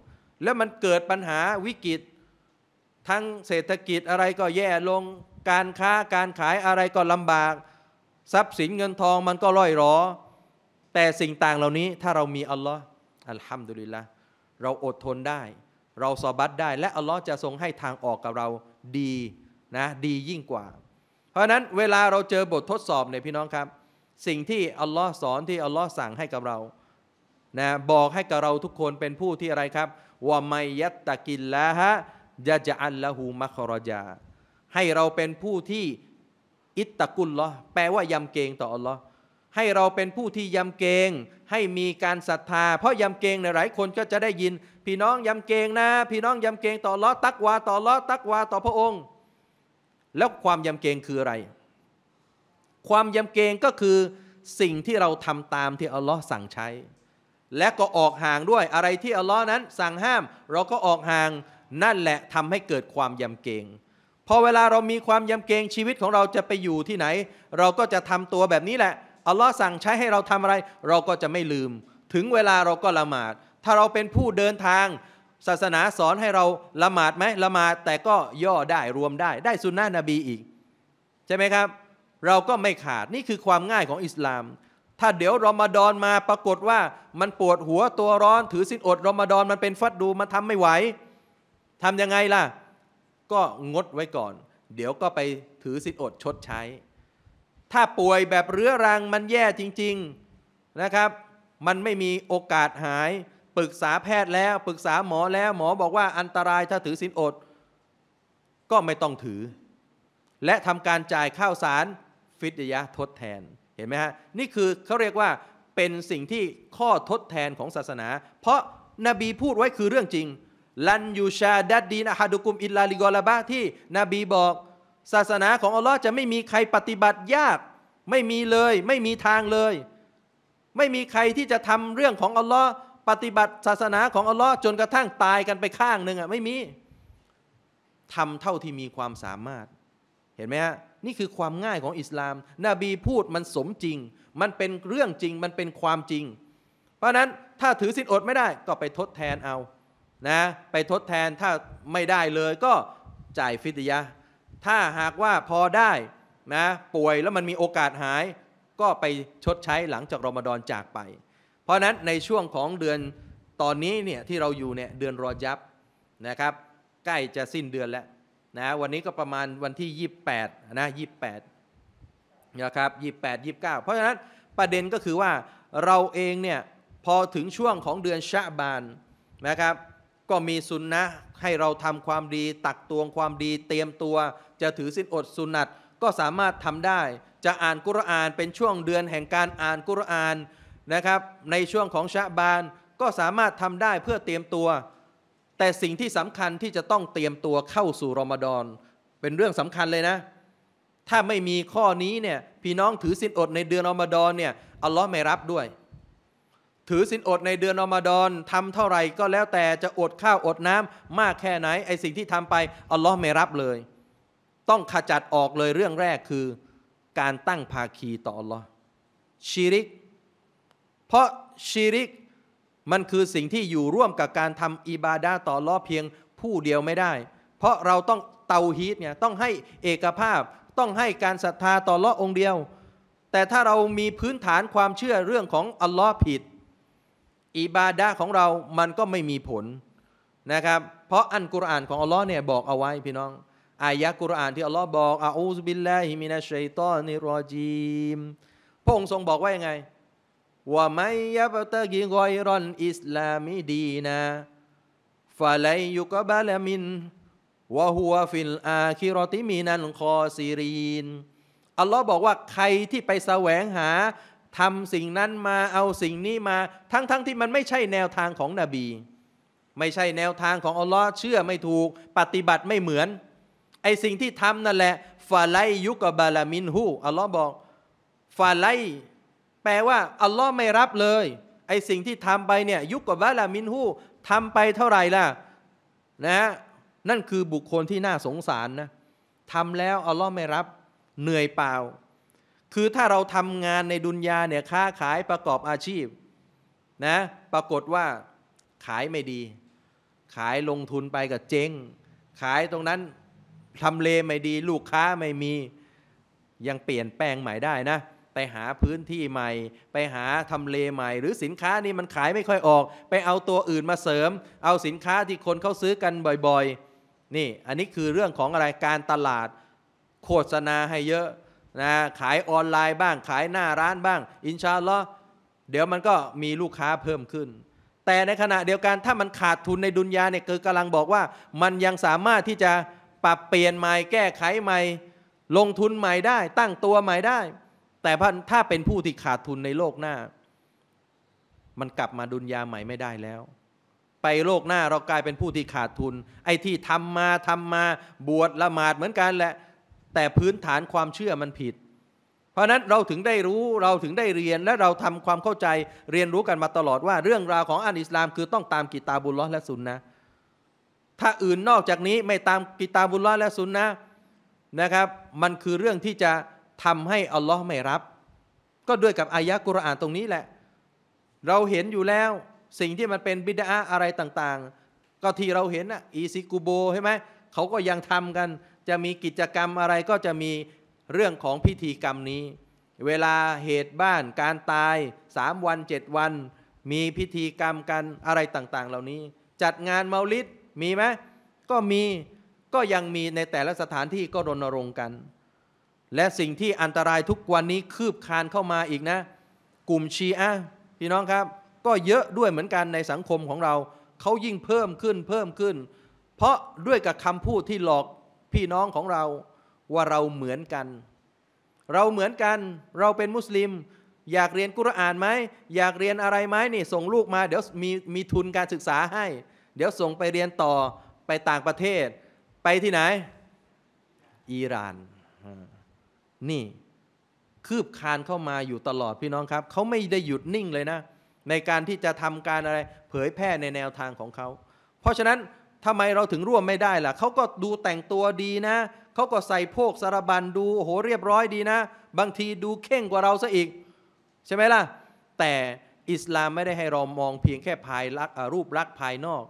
แล้วมันเกิดปัญหาวิกฤต ทั้งเศรษฐกิจอะไรก็แย่ลงการค้าการขายอะไรก็ลำบาก ทรัพย์สินเงินทองมันก็ร่อยรอ แต่สิ่งต่างเหล่านี้ถ้าเรามีอัลลอฮ์อัลฮัมดุลิลละเราอดทนได้ เราสอบัตได้ และอัลลอฮ์จะทรงให้ทางออกกับเราดีนะ ดียิ่งกว่า เพราะนั้นเวลาเราเจอบททดสอบเนี่ยพี่น้องครับ สิ่งที่อัลลอฮ์สอนที่อัลลอฮ์สั่งให้กับเรานะบอกให้กับเราทุกคนเป็นผู้ที่อะไรครับว่าไมยัตตะกินละฮะจะจะอัลละหูมะครจา ให้เราเป็นผู้ที่ อิตตะกุลลอแปลว่ายำเกงต่ออัลลอฮ์ให้เราเป็นผู้ที่ยำเกงให้มีการศรัทธา เพราะยำเกงในหลายคนก็จะได้ยิน พี่น้องยำเกงนะ พี่น้องยำเกงต่อลลอตักวาต่อลลอตักวาต่อพระองค์ แล้วความยำเกงคืออะไร ความยำเกงก็คือ สิ่งที่เราทำตามที่อัลลอฮ์สั่งใช้และก็ออกห่างด้วยอะไรที่อัลลอฮ์นั้นสั่งห้ามเราก็ออกห่างนั่นแหละทำให้เกิดความยำเกรงพอเวลาเรามีความยำเกรงชีวิตของเราจะไปอยู่ที่ไหน เราก็จะทำตัวแบบนี้แหละ อัลลอฮ์สั่งใช้ให้เราทำอะไร เราก็จะไม่ลืม ถึงเวลาเราก็ละหมาด ถ้าเราเป็นผู้เดินทาง ศาสนาสอนให้เราละหมาดไหมละหมาดแต่ก็ย่อได้รวมได้ได้สุนนะนบีอีกใช่ไหมครับ เราก็ไม่ขาดนี่คือความง่ายของอิสลามถ้าเดี๋ยวรอมฎอนมาปรากฏว่ามันปวดหัวตัวร้อน ถือสินอดรอมฎอนมันเป็นฟัดดู มันทำไม่ไหวทำยังไงล่ะ ก็งดไว้ก่อน เดี๋ยวก็ไปถือสินอดชดใช้ ถ้าป่วยแบบเรื้อรังมันแย่จริงๆนะครับ มันไม่มีโอกาสหายปรึกษาแพทย์แล้วปรึกษาหมอแล้ว หมอบอกว่าอันตรายถ้าถือสินอด ก็ไม่ต้องถือ และทำการจ่ายข้าวสารฟิตยะทดแทนเห็นไหมฮะ นี่คือเขาเรียกว่าเป็นสิ่งที่ข้อทดแทนของศาสนา เพราะนบีพูดไว้คือเรื่องจริงลันยูชาดัดดีนอฮาดุกุมอิลลาลิกอลาบะที่ นบีบอก ศาสนาของอัลลอฮ์จะไม่มีใครปฏิบัติยาก ไม่มีเลย ไม่มีทางเลย ไม่มีใครที่จะทำเรื่องของอัลลอฮ์ปฏิบัติศาสนาของอัลลอฮ์จนกระทั่งตายกันไปข้างหนึ่งอ่ะไม่มี ทำเท่าที่มีความสามารถ เห็นไหมฮะนี่คือความง่ายของอิสลาม นบีพูดมันสมจริง มันเป็นเรื่องจริง มันเป็นความจริง เพราะนั้นถ้าถือสินอดไม่ได้ก็ไปทดแทนเอา นะ ไปทดแทนถ้าไม่ได้เลยก็จ่ายฟิตยะถ้าหากว่าพอได้นะป่วยแล้วมันมีโอกาสหาย ก็ไปชดใช้หลังจากรอมฎอนจากไป เพราะนั้นในช่วงของเดือนตอนนี้เนี่ยที่เราอยู่เนี่ยเดือนรอยับนะครับ ใกล้จะสิ้นเดือนแล้วนะวันนี้ก็ประมาณวันที่ 28 นะ 28นะครับ 28 29 เพราะฉะนั้นประเด็นก็คือว่าเราเองเนี่ยพอถึงช่วงของเดือนชะบานนะครับ ก็มีสุนนะให้เราทำความดีตักตวงความดีเตรียมตัว จะถือสินอดสุนัตก็สามารถทำได้จะอ่านกุรอานเป็นช่วงเดือนแห่งการอ่านกุรอานนะครับ ในช่วงของชะบานก็สามารถทำได้เพื่อเตรียมตัวแต่สิ่งที่สำคัญที่จะต้องเตรียมตัวเข้าสู่รอมฎอนเป็นเรื่องสำคัญเลยนะ ถ้าไม่มีข้อนี้เนี่ยพี่น้องถือสินอดในเดือนรอมฎอนเนี่ยอัลลอฮ์ไม่รับด้วย ถือสินอดในเดือนรอมฎอนทำเท่าไหร่ก็แล้วแต่จะอดข้าวอดน้ำมากแค่ไหน ไอสิ่งที่ทำไปอัลลอฮ์ไม่รับเลย ต้องขจัดออกเลยเรื่องแรกคือการตั้งภาคีต่ออัลลอฮ์ชีริก เพราะชีริกมันคือสิ่งที่อยู่ร่วมกับการทำอิบาดาต่อลอเพียงผู้เดียวไม่ได้ เพราะเราต้องเตาฮีตเนี่ยต้องให้เอกภาพ ต้องให้การศรัทธาต่อลอองค์เดียว แต่ถ้าเรามีพื้นฐานความเชื่อเรื่องของอัลลอฮ์ผิด อิบาดาของเรามันก็ไม่มีผลนะครับเพราะอันกุรอานของอัลลอฮ์เนี่ยบอกเอาไว้พี่น้อง อายะกุรอานที่อัลลอฮ์บอกอาอูซบิลลาฮิมินัชชัยตอนิรอจีมพระองค์ทรงบอกว่ายังไงว่าไม่ยับตะกิกอยรอนอิสลามิดีนะฟาไลยุกบาลมินวะฮัวฟิลอาคิรอติมีนันคอซีรีนอัลลอฮ์บอกว่าใครที่ไปแสวงหาทำสิ่งนั้นมาเอาสิ่งนี้มาทั้งๆทที่มันไม่ใช่แนวทางของนบี ไม่ใช่แนวทางของอัลลอฮ์เชื่อไม่ถูก ปฏิบัติไม่เหมือน ไอสิ่งที่ทำนั่นแหละฟาไลยุกบาลามินหูอัลลอฮ์บอกฟาไลแปลว่าอัลลอฮ์ไม่รับเลยไอสิ่งที่ทำไปเนี่ย ยุคกับว่าลามินหูทำไปเท่าไหร่ล่ะนะนั่นคือบุคคลที่น่าสงสารนะทำแล้วอัลลอฮ์ไม่รับเหนื่อยเปล่า คือถ้าเราทำงานในดุนยาเนี่ยค้าขายประกอบอาชีพนะปรากฏว่าขายไม่ดี ขายลงทุนไปกับเจ๊งขายตรงนั้นทำเลไม่ดี ลูกค้าไม่มี ยังเปลี่ยนแปลงใหม่ได้นะไปหาพื้นที่ใหม่ ไปหาทำเลใหม่ หรือสินค้านี่มันขายไม่ค่อยออก ไปเอาตัวอื่นมาเสริม เอาสินค้าที่คนเขาซื้อกันบ่อยๆ นี่ อันนี้คือเรื่องของอะไรการตลาดโฆษณาให้เยอะนะขายออนไลน์บ้างขายหน้าร้านบ้าง อินชาอัลลอฮ์เดี๋ยวมันก็มีลูกค้าเพิ่มขึ้น แต่ในขณะเดียวกันถ้ามันขาดทุนในดุนยาเนี่ยคือกำลังบอกว่ามันยังสามารถที่จะปรับเปลี่ยนใหม่ แก้ไขใหม่ ลงทุนใหม่ได้ตั้งตัวใหม่ได้แต่ถ้าเป็นผู้ที่ขาดทุนในโลกหน้า มันกลับมาดุนยาใหม่ไม่ได้แล้ว ไปโลกหน้าเรากลายเป็นผู้ที่ขาดทุน ไอ้ที่ทำมาทำมาบวชละหมาดเหมือนกันแหละ แต่พื้นฐานความเชื่อมันผิด เพราะนั้นเราถึงได้รู้เราถึงได้เรียนและเราทำความเข้าใจเรียนรู้กันมาตลอดว่าเรื่องราวของอันอิสลามคือต้องตามกิตาบุลลอและสุนนะ ถ้าอื่นนอกจากนี้ไม่ตามกิตาบุลลอและสุนนะนะครับ มันคือเรื่องที่จะทำให้อัลลอฮ์ไม่รับ ก็ด้วยกับอายะกุรอานตรงนี้แหละ เราเห็นอยู่แล้วสิ่งที่มันเป็นบิดาอะไรต่างๆ ก็ที่เราเห็นอะอีซิกูโบใช่ไหมเขาก็ยังทำกัน จะมีกิจกรรมอะไรก็จะมีเรื่องของพิธีกรรมนี้ เวลาเหตุบ้านการตายสามวันเจ็ดวัน มีพิธีกรรมกันอะไรต่างๆ เหล่านี้ จัดงานเมาลิดมีไหมก็มีก็ยังมีในแต่ละสถานที่ก็รณรงค์กันและสิ่งที่อันตรายทุกวันนี้คืบคานเข้ามาอีกนะ กลุ่มชีอะพี่น้องครับ ก็เยอะด้วยเหมือนกันในสังคมของเรา เขายิ่งเพิ่มขึ้นเพิ่มขึ้น เพราะด้วยกับคำพูดที่หลอกพี่น้องของเราว่าเราเหมือนกัน เราเหมือนกันเราเป็นมุสลิม อยากเรียนกุรอานไหม อยากเรียนอะไรไหมนี่ส่งลูกมา เดี๋ยวมีมีทุนการศึกษาให้ เดี๋ยวส่งไปเรียนต่อไปต่างประเทศ ไปที่ไหนอิหร่านนี่ คืบคานเข้ามาอยู่ตลอดพี่น้องครับ เขาไม่ได้หยุดนิ่งเลยนะ ในการที่จะทำการอะไรเผยแพร่ในแนวทางของเขา เพราะฉะนั้นทำไมเราถึงร่วมไม่ได้ล่ะเขาก็ดูแต่งตัวดีนะ เขาก็ใส่พวกสารบันดูโห เรียบร้อยดีนะ บางทีดูเข่งกว่าเราซะอีก ใช่ไหมล่ะ แต่อิสลามไม่ได้ให้เรามองเพียงแค่ภายลักรูปลักษณ์ภายนอก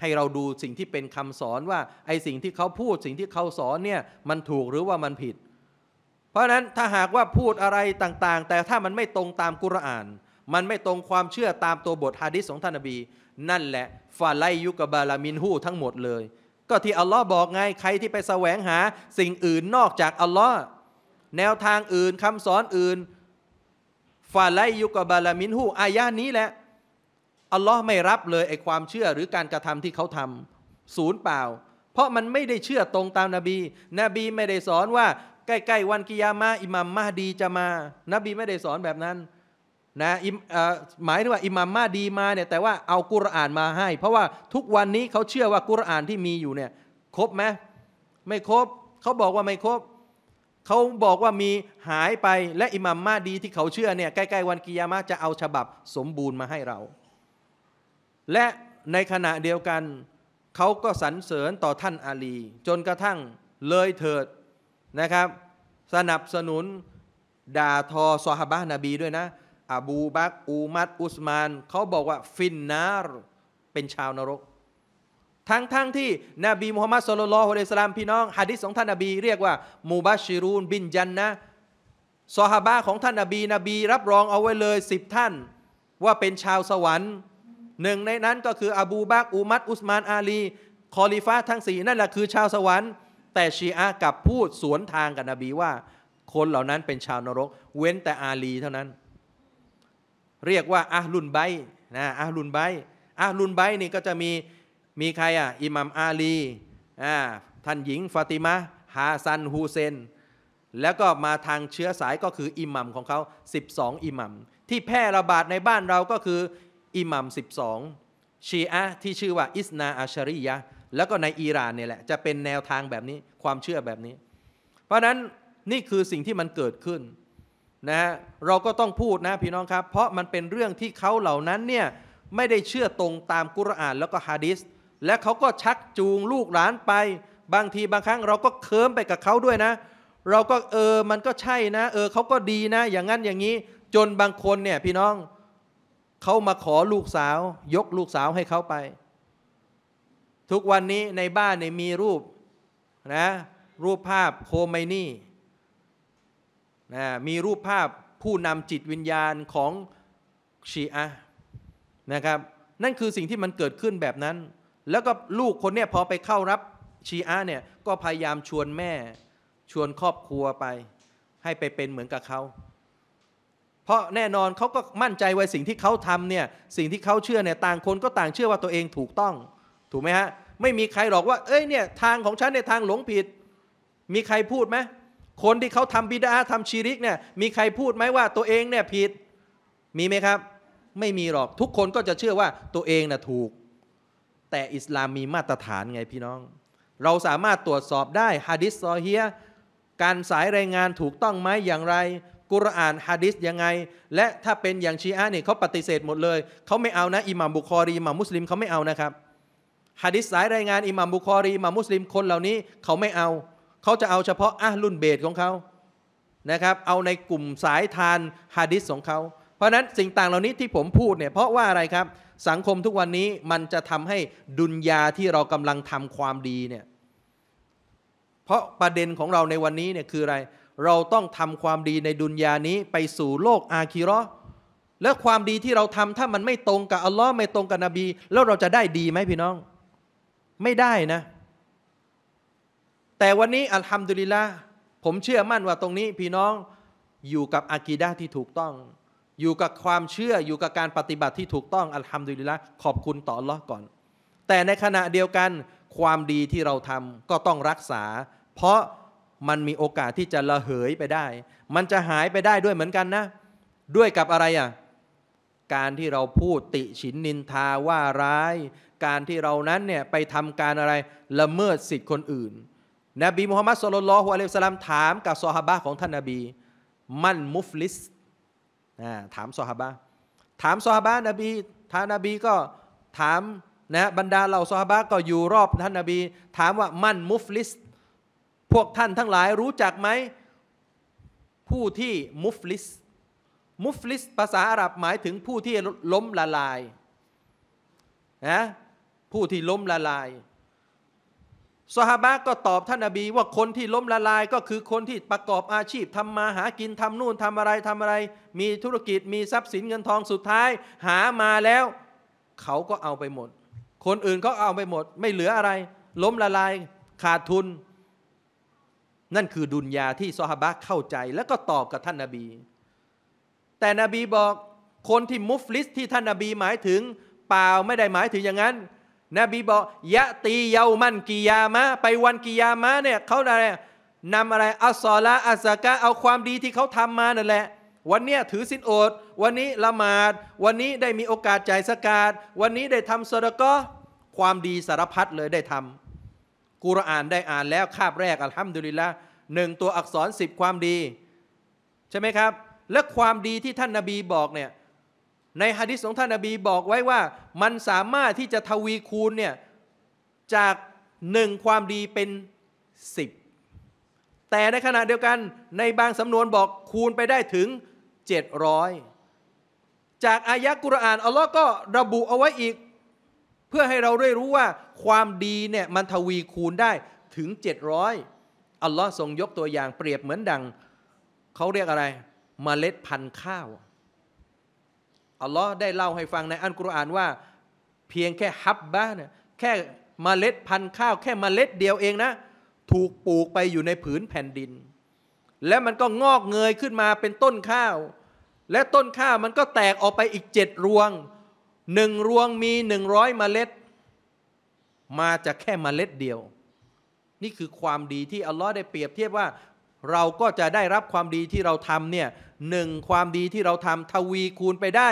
ให้เราดูสิ่งที่เป็นคำสอนว่าไอสิ่งที่เขาพูดสิ่งที่เขาสอนเนี่ยมันถูกหรือว่ามันผิดพราะนั้นถ้าหากว่าพูดอะไรต่าง ๆ แต่ถ้ามันไม่ตรงตามกุรอาน มันไม่ตรงความเชื่อตามตัวบทฮะดิษของท่านนบี นั่นแหละฟาไลยุกบาลามินหูทั้งหมดเลย ก็ที่อัลลอฮ์บอกไง ใครที่ไปแสวงหา สิ่งอื่นนอกจากอัลลอฮ์แนวทางอื่นคำสอนอื่นฟาไลยุกบาลามินหูอายานี้แหละอัลลอฮ์ไม่รับเลยไอความเชื่อหรือการกระทำที่เขาทำ ศูนย์เปล่า เพราะมันไม่ได้เชื่อตรงตามนาบี นบีไม่ได้สอนว่าใกล้ๆวันกิยามะอิหมัมมาดีจะมา นบีไม่ได้สอนแบบนั้นนะหมายถึงว่าอิหมัมมาดีมาเนี่ยแต่ว่าเอากุรอานมาให้ เพราะว่าทุกวันนี้เขาเชื่อว่ากุรอานที่มีอยู่เนี่ย ครบไหม ไม่ครบ เขาบอกว่าไม่ครบ เขาบอกว่ามีหายไป และอิหมัมมาดีที่เขาเชื่อเนี่ยใกล้ๆ วันกิยามะจะเอาฉบับสมบูรณ์มาให้เรา และในขณะเดียวกัน เขาก็สรรเสริญต่อท่านอาลี จนกระทั่งเลยเถิดนะครับ สนับสนุนด่าทอซอฮาบะนบีด้วยนะ อบูบักอูมัดอุสมานเขาบอกว่าฟินนาร เป็นชาวนรก ทั้งๆทที่นบีมุฮัมมัดสุลลัลฮุเลสลามพี่น้องฮะดิษของท่านนบีเรียกว่ามูบัชิรูน บินยันนะซอฮาบะของท่านนบีนบี รับรองเอาไว้เลยสิบท่าน ว่าเป็นชาวสวรรค์หนึ่งในนั้นก็คือ อบูบักอูมัดอุสมาน อาลีคอลิฟ้าทั้งสี่นั่นแหละคือ ชาวสวรรค์แต่ ชีอะกับพูดสวนทางกับนบีว่า คนเหล่านั้นเป็นชาวนรก เว้นแต่อาลีเท่านั้น เรียกว่าอาลุนไบนะอาลุนไบอาลุนไบนี่ ก็จะมี มีใครอ่ะอิหมัมอาลีอ่าท่านหญิงฟาติมะฮาซันฮูเซนแล้วก็มาทางเชื้อสายก็คืออิหมัมของเขา12 อิหมัมที่แพร่ระบาดในบ้านเราก็คืออิหมัม12 ชีอะที่ชื่อว่าอิสนาอัชริยะแล้วก็ในอิหร่านเนี่ยแหละจะเป็นแนวทางแบบนี้ความเชื่อแบบนี้ เพราะนั้นนี่คือสิ่งที่มันเกิดขึ้นนะฮะเราก็ต้องพูดนะพี่น้องครับ เพราะมันเป็นเรื่องที่เขาเหล่านั้นเนี่ยไม่ได้เชื่อตรงตามกุรอานแล้วก็ฮะดิษและเขาก็ชักจูงลูกหลานไป บางทีบางครั้งเราก็เคิมไปกับเขาด้วยนะ เราก็เออมันก็ใช่นะเออเขาก็ดีนะอย่างนั้นอย่างนี้ จนบางคนเนี่ยพี่น้องเขามาขอลูกสาว ยกลูกสาวให้เขาไปทุกวันนี้ในบ้านเนี่ยมีรูปนะรูปภาพโคไมนี่นะมีรูปภาพผู้นำจิตวิญญาณของชีอะนะครับนั่นคือสิ่งที่มันเกิดขึ้นแบบนั้น แล้วก็ลูกคนเนี้ยพอไปเข้ารับชีอะเนี่ยก็พยายามชวนแม่ชวนครอบครัวไปให้ไปเป็นเหมือนกับเขา เพราะแน่นอนเขาก็มั่นใจว่าสิ่งที่เขาทำเนี่ยสิ่งที่เขาเชื่อเนี่ยต่างคนก็ต่างเชื่อว่าตัวเองถูกต้องถูกไหมฮะไม่มีใครหรอกว่า เอ้ยเนี่ยทางของฉันเนี่ยทางหลงผิด มีใครพูดไหมคนที่เขาทำบิดาทำชีริกเนี่ยมีใครพูดไหมว่าตัวเองเนี่ยผิดมีไหมครับ ไม่มีหรอกทุกคนก็จะเชื่อว่าตัวเองน่ะถูก แต่อิสลามมีมาตรฐานไงพี่น้อง เราสามารถตรวจสอบได้ฮะดิษซอเฮียการสายรายงานถูกต้องไหมอย่างไร กุรอานฮะดิษยังไง และถ้าเป็นอย่างชีอะเนี่ยเขาปฏิเสธหมดเลยเขาไม่เอานะอิหม่ามบุคอรีอิหม่ามมุสลิมเขาไม่เอานะครับฮะดิษสายรายงานอิหมัมบุคอรีมัมมุสลิมคนเหล่านี้เขาไม่เอา เขาจะเอาเฉพาะอะลุนเบตของเขานะครับเอาในกลุ่มสายทานฮะดิษของเขา เพราะนั้นสิ่งต่างเหล่านี้ที่ผมพูดเนี่ยเพราะว่าอะไรครับสังคมทุกวันนี้มันจะทำให้ดุนยาที่เรากำลังทำความดีเนี่ยเพราะประเด็นของเราในวันนี้เนี่ยคืออะไร เราต้องทำความดีในดุนยานี้ไปสู่โลกอาคิรอและความดีที่เราทำถ้ามันไม่ตรงกับอัลลอฮ์ไม่ตรงกับนบี แล้วเราจะได้ดีไหมพี่น้องไม่ได้นะ แต่วันนี้ อัลฮัมดุลิละผมเชื่อมั่นว่าตรงนี้พี่น้องอยู่กับอากีดาที่ถูกต้อง อยู่กับความเชื่ออยู่กับการปฏิบัติที่ถูกต้องอัลฮัมดุลิละขอบคุณต่อลอก่อน แต่ในขณะเดียวกันความดีที่เราทำก็ต้องรักษา เพราะมันมีโอกาสที่จะระเหยไปได้ มันจะหายไปได้ด้วยเหมือนกันนะ ด้วยกับอะไรอ่ะการที่เราพูดติฉินนินทาว่าร้ายการที่เรานั้นเนี่ย ไปทำการอะไรละเมิดสิทธิ์คนอื่น นบีมุฮัมมัดสุลลัลฮุอะลัยฮิสลามถามกับซอฮาบะของ ท่านนาบี มันมุฟลิสถามซอฮาบะถามซอฮาบะนบีท่านนาบีก็ถามนะบรรดาเหล่าซอฮาบะก็อยู่รอบท่านนาบี ถามว่ามันมุฟลิส พวกท่านทั้งหลายรู้จักไหม ผู้ที่มุฟลิส มุฟลิส ภาษาอาหรับหมายถึงผู้ที่ล้มละลาย นะผู้ที่ล้มละลายสหบะก็ตอบท่านนบีว่าคนที่ล้มละลายก็คือคนที่ประกอบอาชีพทำมาหากินทำนู่นทำอะไรทำอะไร มีธุรกิจมีทรัพย์สินเงินทองสุดท้ายหามาแล้ว เขาก็เอาไปหมด คนอื่นก็เอาไปหมด ไม่เหลืออะไร ล้มละลายขาดทุน นั่นคือดุนยาที่ซอฮาบะเข้าใจแล้วก็ตอบกับท่านนบี แต่นบีบอกคนที่มุฟลิสที่ท่านนบีหมายถึงเปล่าไม่ได้หมายถึงอย่างนั้นนบีบอก ยะตีเยามันกิยามะไปวันกิยามะเนี่ยเขาอะไรนำอะไรอัสซอละอัสกะเอาความดีที่เขาทำมานั่นแหละวันเนี้ยถือสินอดวันนี้ละหมาด วันนี้ได้มีโอกาสจ่ายสกาดวันนี้ได้ทำสดก็ความดีสารพัดเลยได้ทำกุรอานได้อ่านแล้วคาบแรกอัลฮัมดุลิละหนึ่งตัวอักษรสิบความดี ใช่ไหมครับ และความดีที่ท่านนาบีบอกเนี่ยในฮะดิษของท่านอบีบอกไว้ว่า มันสามารถที่จะทวีคูณเนี่ยจากหนึ่งความดีเป็น 10 แต่ในขณะเดียวกันในบางสำนวนบอกคูณไปได้ถึง 700 จากอายะกุรอาน อัลลอฮ์ก็ระบุเอาไว้อีก เพื่อให้เราได้รู้ว่าความดีเนี่ยมันทวีคูณได้ถึง 700 อัลลอฮ์ทรงยกตัวอย่างเปรียบเหมือนดัง เขาเรียกอะไรมเมล็ดพันธุ์ข้าวอัลลอฮ์ได้เล่าให้ฟังในอัลกุรอานว่า เพียงแค่ฮับบ้านะแค่มเมล็ดพันธุ์ข้าวแค่มเมล็ดเดียวเองนะถูกปลูกไปอยู่ในผืนแผ่นดิน และมันก็งอกเงยขึ้นมาเป็นต้นข้าว และต้นข้าวมันก็แตกออกไปอีกเจ็ดรวงหนึ่งรวงมีหนึ่งร้อยเมล็ด มาจากแค่มเมล็ดเดียว นี่คือความดีที่อัลลอฮ์ได้เปรียบเทียบว่าเราก็จะได้รับความดีที่เราทำเนี่ยหนึ่งความดีที่เราทำทวีคูณไปได้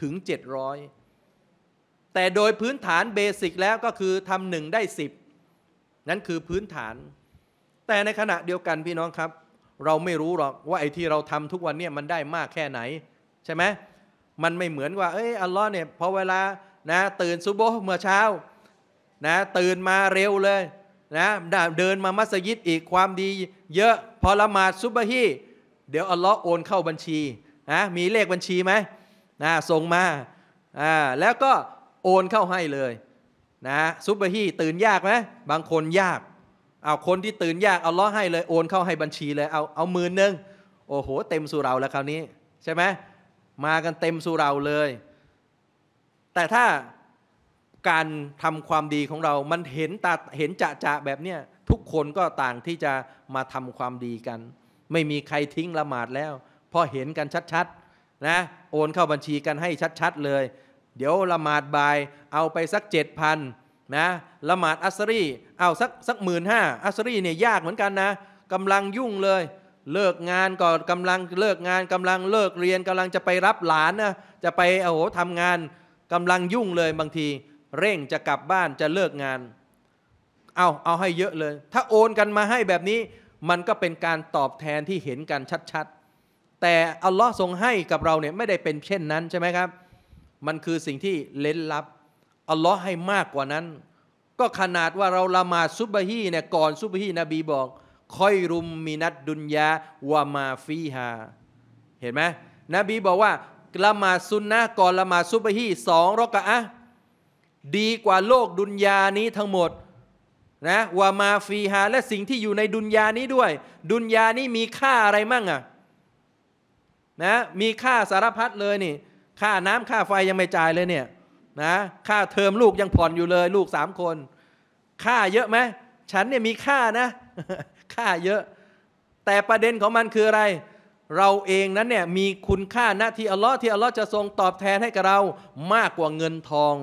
ถึง 700 แต่โดยพื้นฐานเบสิกแล้วก็คือทำหนึ่งได้ 10 นั้นคือพื้นฐาน แต่ในขณะเดียวกันพี่น้องครับ เราไม่รู้หรอกว่าไอ้ที่เราทำทุกวันเนี่ยมันได้มากแค่ไหนใช่ไหมมันไม่เหมือนว่า เอ้ยอัลลอฮ์เนี่ยพอเวลานะตื่นซุบโบเมื่อเช้านะตื่นมาเร็วเลยนะเดินมามัสยิดอีกความดีเยอะพอละหมาดซุบฮีเดี๋ยวอัลลอฮ์โอนเข้าบัญชีนะมีเลขบัญชีไหมนะส่งมาอ่าแล้วก็โอนเข้าให้เลยนะซุบฮีตื่นยากไหมบางคนยากเอาคนที่ตื่นยากอัลลอฮ์ให้เลย โอนเข้าให้บัญชีเลย เอาเอาหมื่นหนึ่งโอ้โหเต็มสุเราแล้วคราวนี้ ใช่ไหมมากันเต็มสุเราเลย แต่ถ้าการทำความดีของเรา มันเห็นตาเห็นจะจะแบบเนี้ยทุกคนก็ต่างที่จะมาทำความดีกัน ไม่มีใครทิ้งละหมาดแล้วพอเห็นกันชัดๆนะโอนเข้าบัญชีกันให้ชัดๆเลย เดี๋ยวละหมาดบายเอาไปสักเจ็ดพันนะละหมาดอัสรีเอาสักสักหมื่นห้าอัสรีเนี่ยยากเหมือนกันนะกำลังยุ่งเลย เลิกงานก่อนกำลังเลิกงานกำลังเลิกเรียนกำลังจะไปรับหลานนะจะไปโอ้โหทำงานกำลังยุ่งเลยบางที เร่งจะกลับบ้านจะเลิกงานเอา เอาให้เยอะเลย ถ้าโอนกันมาให้แบบนี้ มันก็เป็นการตอบแทนที่เห็นกันชัดๆแต่อัลลอฮ์ทรงให้กับเราเนี่ยไม่ได้เป็นเช่นนั้นใช่ไหมครับ มันคือสิ่งที่เล้นลับ อัลลอฮ์ให้มากกว่านั้น ก็ขนาดว่าเราละหมาดซุบฮีเนี่ยก่อนซุบฮีนบีบอก คอยรุมมีนัดดุนยาวามาฟีฮาเห็นไหม นบีบอกว่า ละหมาดซุนนะก่อนละหมาดซุบฮีสองรอกะอะดีกว่าโลกดุนยานี้ทั้งหมดนะวามาฟีฮาและสิ่งที่อยู่ในดุนยานี้ด้วย ดุนยานี้มีค่าอะไรมั่งอะนะมีค่าสารพัดเลยนี่ค่าน้ำค่าไฟยังไม่จ่ายเลยเนี่ยนะค่าเทอมลูกยังผ่อนอยู่เลย ลูกสามคน ค่าเยอะไหมฉันเนี่ยมีค่านะ ค่าเยอะ แต่ประเด็นของมันคืออะไร เราเองนั้นเนี่ยมีคุณค่าหน้าที่อัลลอฮ์ที่อัลลอฮ์จะทรงตอบแทนให้กับเรามากกว่าเงินทอง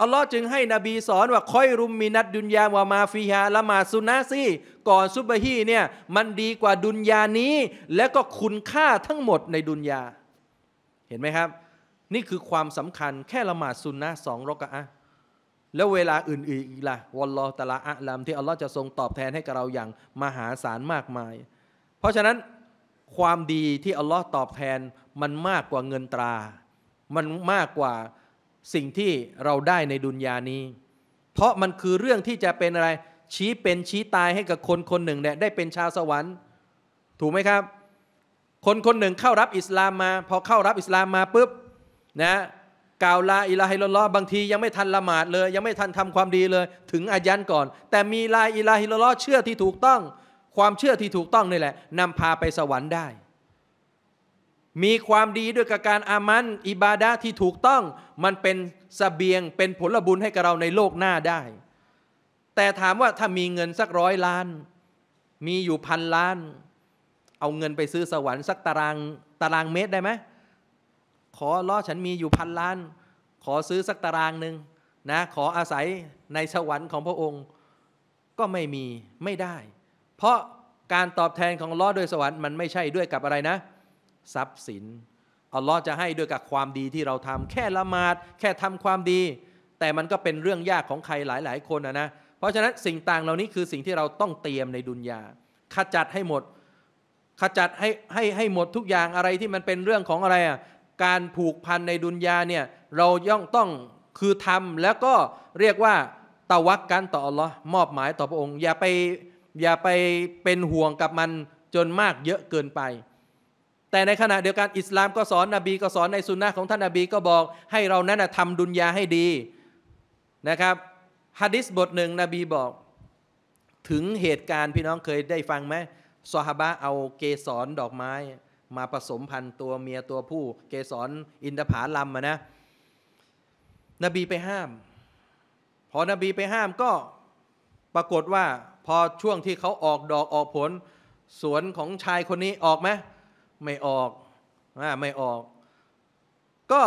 อัลลอฮ์จึงให้นบี สอน ว่าคอยรุมมีนัดดุนยาวามาฟีฮาละมาซุนาซีก่อนซุบฮีเนี่ย มันดีกว่าดุนยานี้และก็คุณค่าทั้งหมดในดุนยาเห็นไหมครับ นี่คือความสำคัญแค่ละหมาดซุนนะสองรกะอะแล้วเวลาอื่นอีกล่ะวลลอตละอะลัมที่อัลลอฮ์จะทรงตอบแทนให้กับเราอย่างมหาศาลมากมาย เพราะฉะนั้นความดีที่อัลลอฮ์ตอบแทนมันมากกว่าเงินตรา มันมากกว่าสิ่งที่เราได้ในดุนยานี้ เพราะมันคือเรื่องที่จะเป็นอะไร ชี้เป็นชี้ตายให้กับคนคนหนึ่งเนี่ยได้เป็นชาวสวรรค์ถูกไหมครับ คนคนหนึ่งเข้ารับอิสลามมา พอเข้ารับอิสลามมาปุ๊บนะกาวลาอิลาฮิลลอฮ์บางทียังไม่ทันละหมาดเลย ยังไม่ทันทำความดีเลย ถึงอายันก่อน แต่มีลาอิลาฮิลลอฮ์เชื่อที่ถูกต้อง ความเชื่อที่ถูกต้องนี่แหละนำพาไปสวรรค์ได้มีความดีด้วยกับการอามัน อิบาดะที่ถูกต้องมันเป็นสเสบียงเป็นผลบุญให้กับเราในโลกหน้าได้ แต่ถามว่าถ้ามีเงินสักร้อยล้าน มีอยู่พันล้าน เอาเงินไปซื้อสวรรค์สักตารางตารางเมตรได้ไหม ขอล้อฉันมีอยู่พันล้าน ขอซื้อสักตารางหนึ่งนะ ขออาศัยในสวรรค์ของพระองค์ ก็ไม่มีไม่ได้ เพราะการตอบแทนของล้อโดยสวรรค์มันไม่ใช่ด้วยกับอะไรนะทรัพย์สินอัลลอฮ์จะให้ด้วยกับความดีที่เราทำแค่ละหมาด แค่ทำความดี แต่มันก็เป็นเรื่องยากของใครหลาย ๆ คนนะนะ เพราะฉะนั้นสิ่งต่างเหล่านี้คือสิ่งที่เราต้องเตรียมในดุนยาขจัดให้หมด ขจัดให้ให้ให้หมดทุกอย่างอะไรที่มันเป็นเรื่องของอะไรอ่ะ การผูกพันในดุนยาเนี่ย เราย่องต้อง คือทำแล้วก็เรียกว่าตะวักกันต่ออัลลอฮ์มอบหมายต่อพระองค์ อย่าไปอย่าไปเป็นห่วงกับมันจนมากเยอะเกินไปแต่ในขณะเดียวกันอิสลามก็สอนนบีก็สอนในสุนนะของท่านนบีก็บอกให้เรานั้นทำดุนยาให้ดีนะครับฮะดิษบทหนึ่งนบีบอก ถึงเหตุการณ์พี่น้องเคยได้ฟังไหมซอฮาบะเอาเกสรดอกไม้มาผสมพันธ์ตัวเมียตัวผู้ เกสรอินทผาลัมนะนบีไปห้าม พอนบีไปห้ามก็ปรากฏว่าพอช่วงที่เขาออกดอกออกผล สวนของชายคนนี้ออกไหมไม่ออกไม่ออก ก็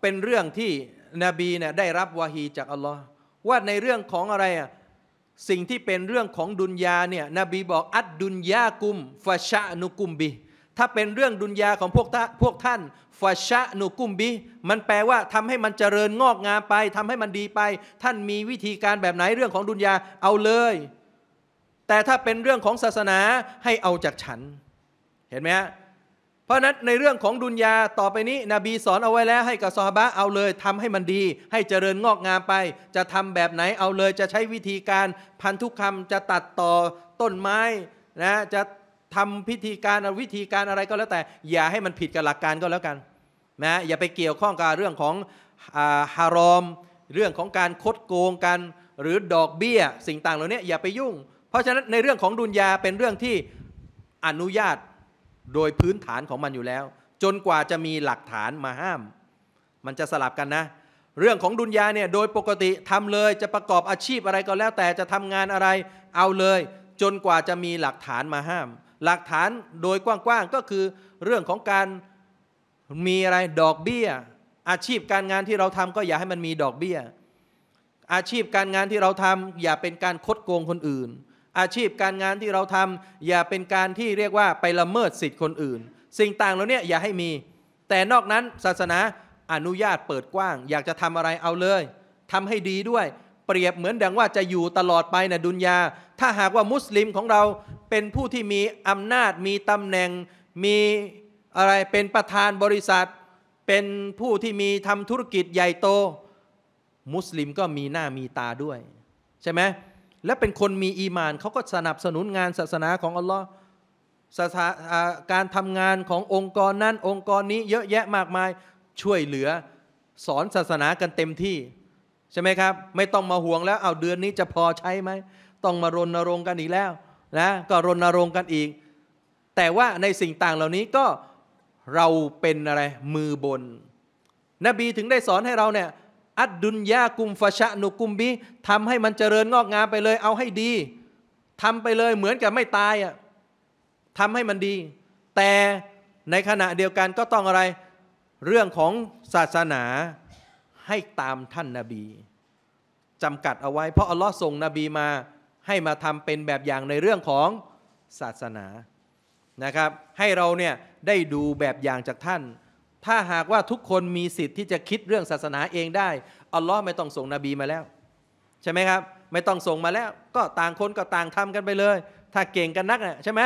เป็นเรื่องที่นบีเนี่ยได้รับวาฮีจากอัลลอฮ์ว่าในเรื่องของอะไรอ่ะสิ่งที่เป็นเรื่องของดุนยาเนี่ย นบีบอก อัดดุนยากุมฟาชะนุกุมบีถ้าเป็นเรื่องดุนยาของพวกพวกท่านฟาชะนุกุมบีมันแปลว่าทำให้มันเจริญงอกงามไป ทำให้มันดีไป ท่านมีวิธีการแบบไหนเรื่องของดุนยาเอาเลย แต่ถ้าเป็นเรื่องของศาสนาให้เอาจากฉัน เห็นไหมฮะเพราะนั้นในเรื่องของดุนยาต่อไปนี้นบีสอนเอาไว้แล้วให้กับซอฮาบะเอาเลยทำให้มันดี ให้เจริญงอกงามไป จะทำแบบไหนเอาเลยจะใช้วิธีการพันธุกรรมจะตัดต่อต้นไม้นะจะทำพิธีการวิธีการอะไรก็แล้วแต่ อย่าให้มันผิดกับหลักการก็แล้วกันนะอย่าไปเกี่ยวข้องกับเรื่องของฮารอม เรื่องของการคดโกงกัน หรือดอกเบี้ยสิ่งต่างเหล่านี้อย่าไปยุ่ง เพราะฉะนั้นในเรื่องของดุนยาเป็นเรื่องที่อนุญาตโดยพื้นฐานของมันอยู่แล้ว จนกว่าจะมีหลักฐานมาห้าม มันจะสลับกันนะ เรื่องของดุนยาเนี่ยโดยปกติทำเลยจะประกอบอาชีพอะไรก็แล้ว แต่จะทำงานอะไรเอาเลย จนกว่าจะมีหลักฐานมาห้าม หลักฐานโดยกว้างๆก็คือ เรื่องของการมีอะไรดอกเบี้ย อาชีพการงานที่เราทำก็อย่าให้มันมีดอกเบี้ย อาชีพการงานที่เราทำ อย่าเป็นการคดโกงคนอื่นอาชีพการงานที่เราทำ อย่าเป็นการที่เรียกว่าไปละเมิดสิทธิ์คนอื่น สิ่งต่างเราเนี่ย อย่าให้มี แต่นอกนั้นศาสนาอนุญาตเปิดกว้าง อยากจะทำอะไรเอาเลย ทำให้ดีด้วย เปรียบเหมือนดังว่าจะอยู่ตลอดไปนะดุนยาถ้าหากว่ามุสลิมของเราเป็นผู้ที่มีอำนาจ มีตำแหน่ง มีอะไรเป็นประธานบริษัท เป็นผู้ที่มีทำธุรกิจใหญ่โตมุสลิมก็มีหน้ามีตาด้วย ใช่ไหมและเป็นคนมีอีมานเขาก็สนับสนุนงานศาสนาของอัลลอฮ์การทำงานขององค์กรนั้นองค์กรนี้เยอะแยะมากมายช่วยเหลือ สอนศาสนากันเต็มที่ ใช่ไหมครับ ไม่ต้องมาห่วงแล้ว เอาเดือนนี้จะพอใช้ไหม ต้องมารณรงค์กันอีกแล้วนะก็รณรงค์กันอีก แต่ว่าในสิ่งต่างเหล่านี้ก็เราเป็นอะไรมือบน นบีถึงได้สอนให้เราเนี่ยอัดดุนยากุมฟาชะนุกุมบีทำให้มันเจริญงอกงามไปเลย เอาให้ดีทำไปเลยเหมือนกับไม่ตายอ่ะทำให้มันดี แต่ในขณะเดียวกันก็ต้องอะไร เรื่องของศาสนาให้ตามท่านนาบีจำกัดเอาไว้เพราะอัลลอฮ์ส่งนบีมาให้มาทำเป็นแบบอย่างในเรื่องของศาสนานะครับ ให้เราเนี่ยได้ดูแบบอย่างจากท่านถ้าหากว่าทุกคนมีสิทธิ์ที่จะคิดเรื่องศาสนาเองได้ อัลลอฮ์ไม่ต้องส่งนบีมาแล้ว ใช่ไหมครับ ไม่ต้องส่งมาแล้ว ก็ต่างคนก็ต่างทำกันไปเลย ถ้าเก่งกันนักนะใช่ไหม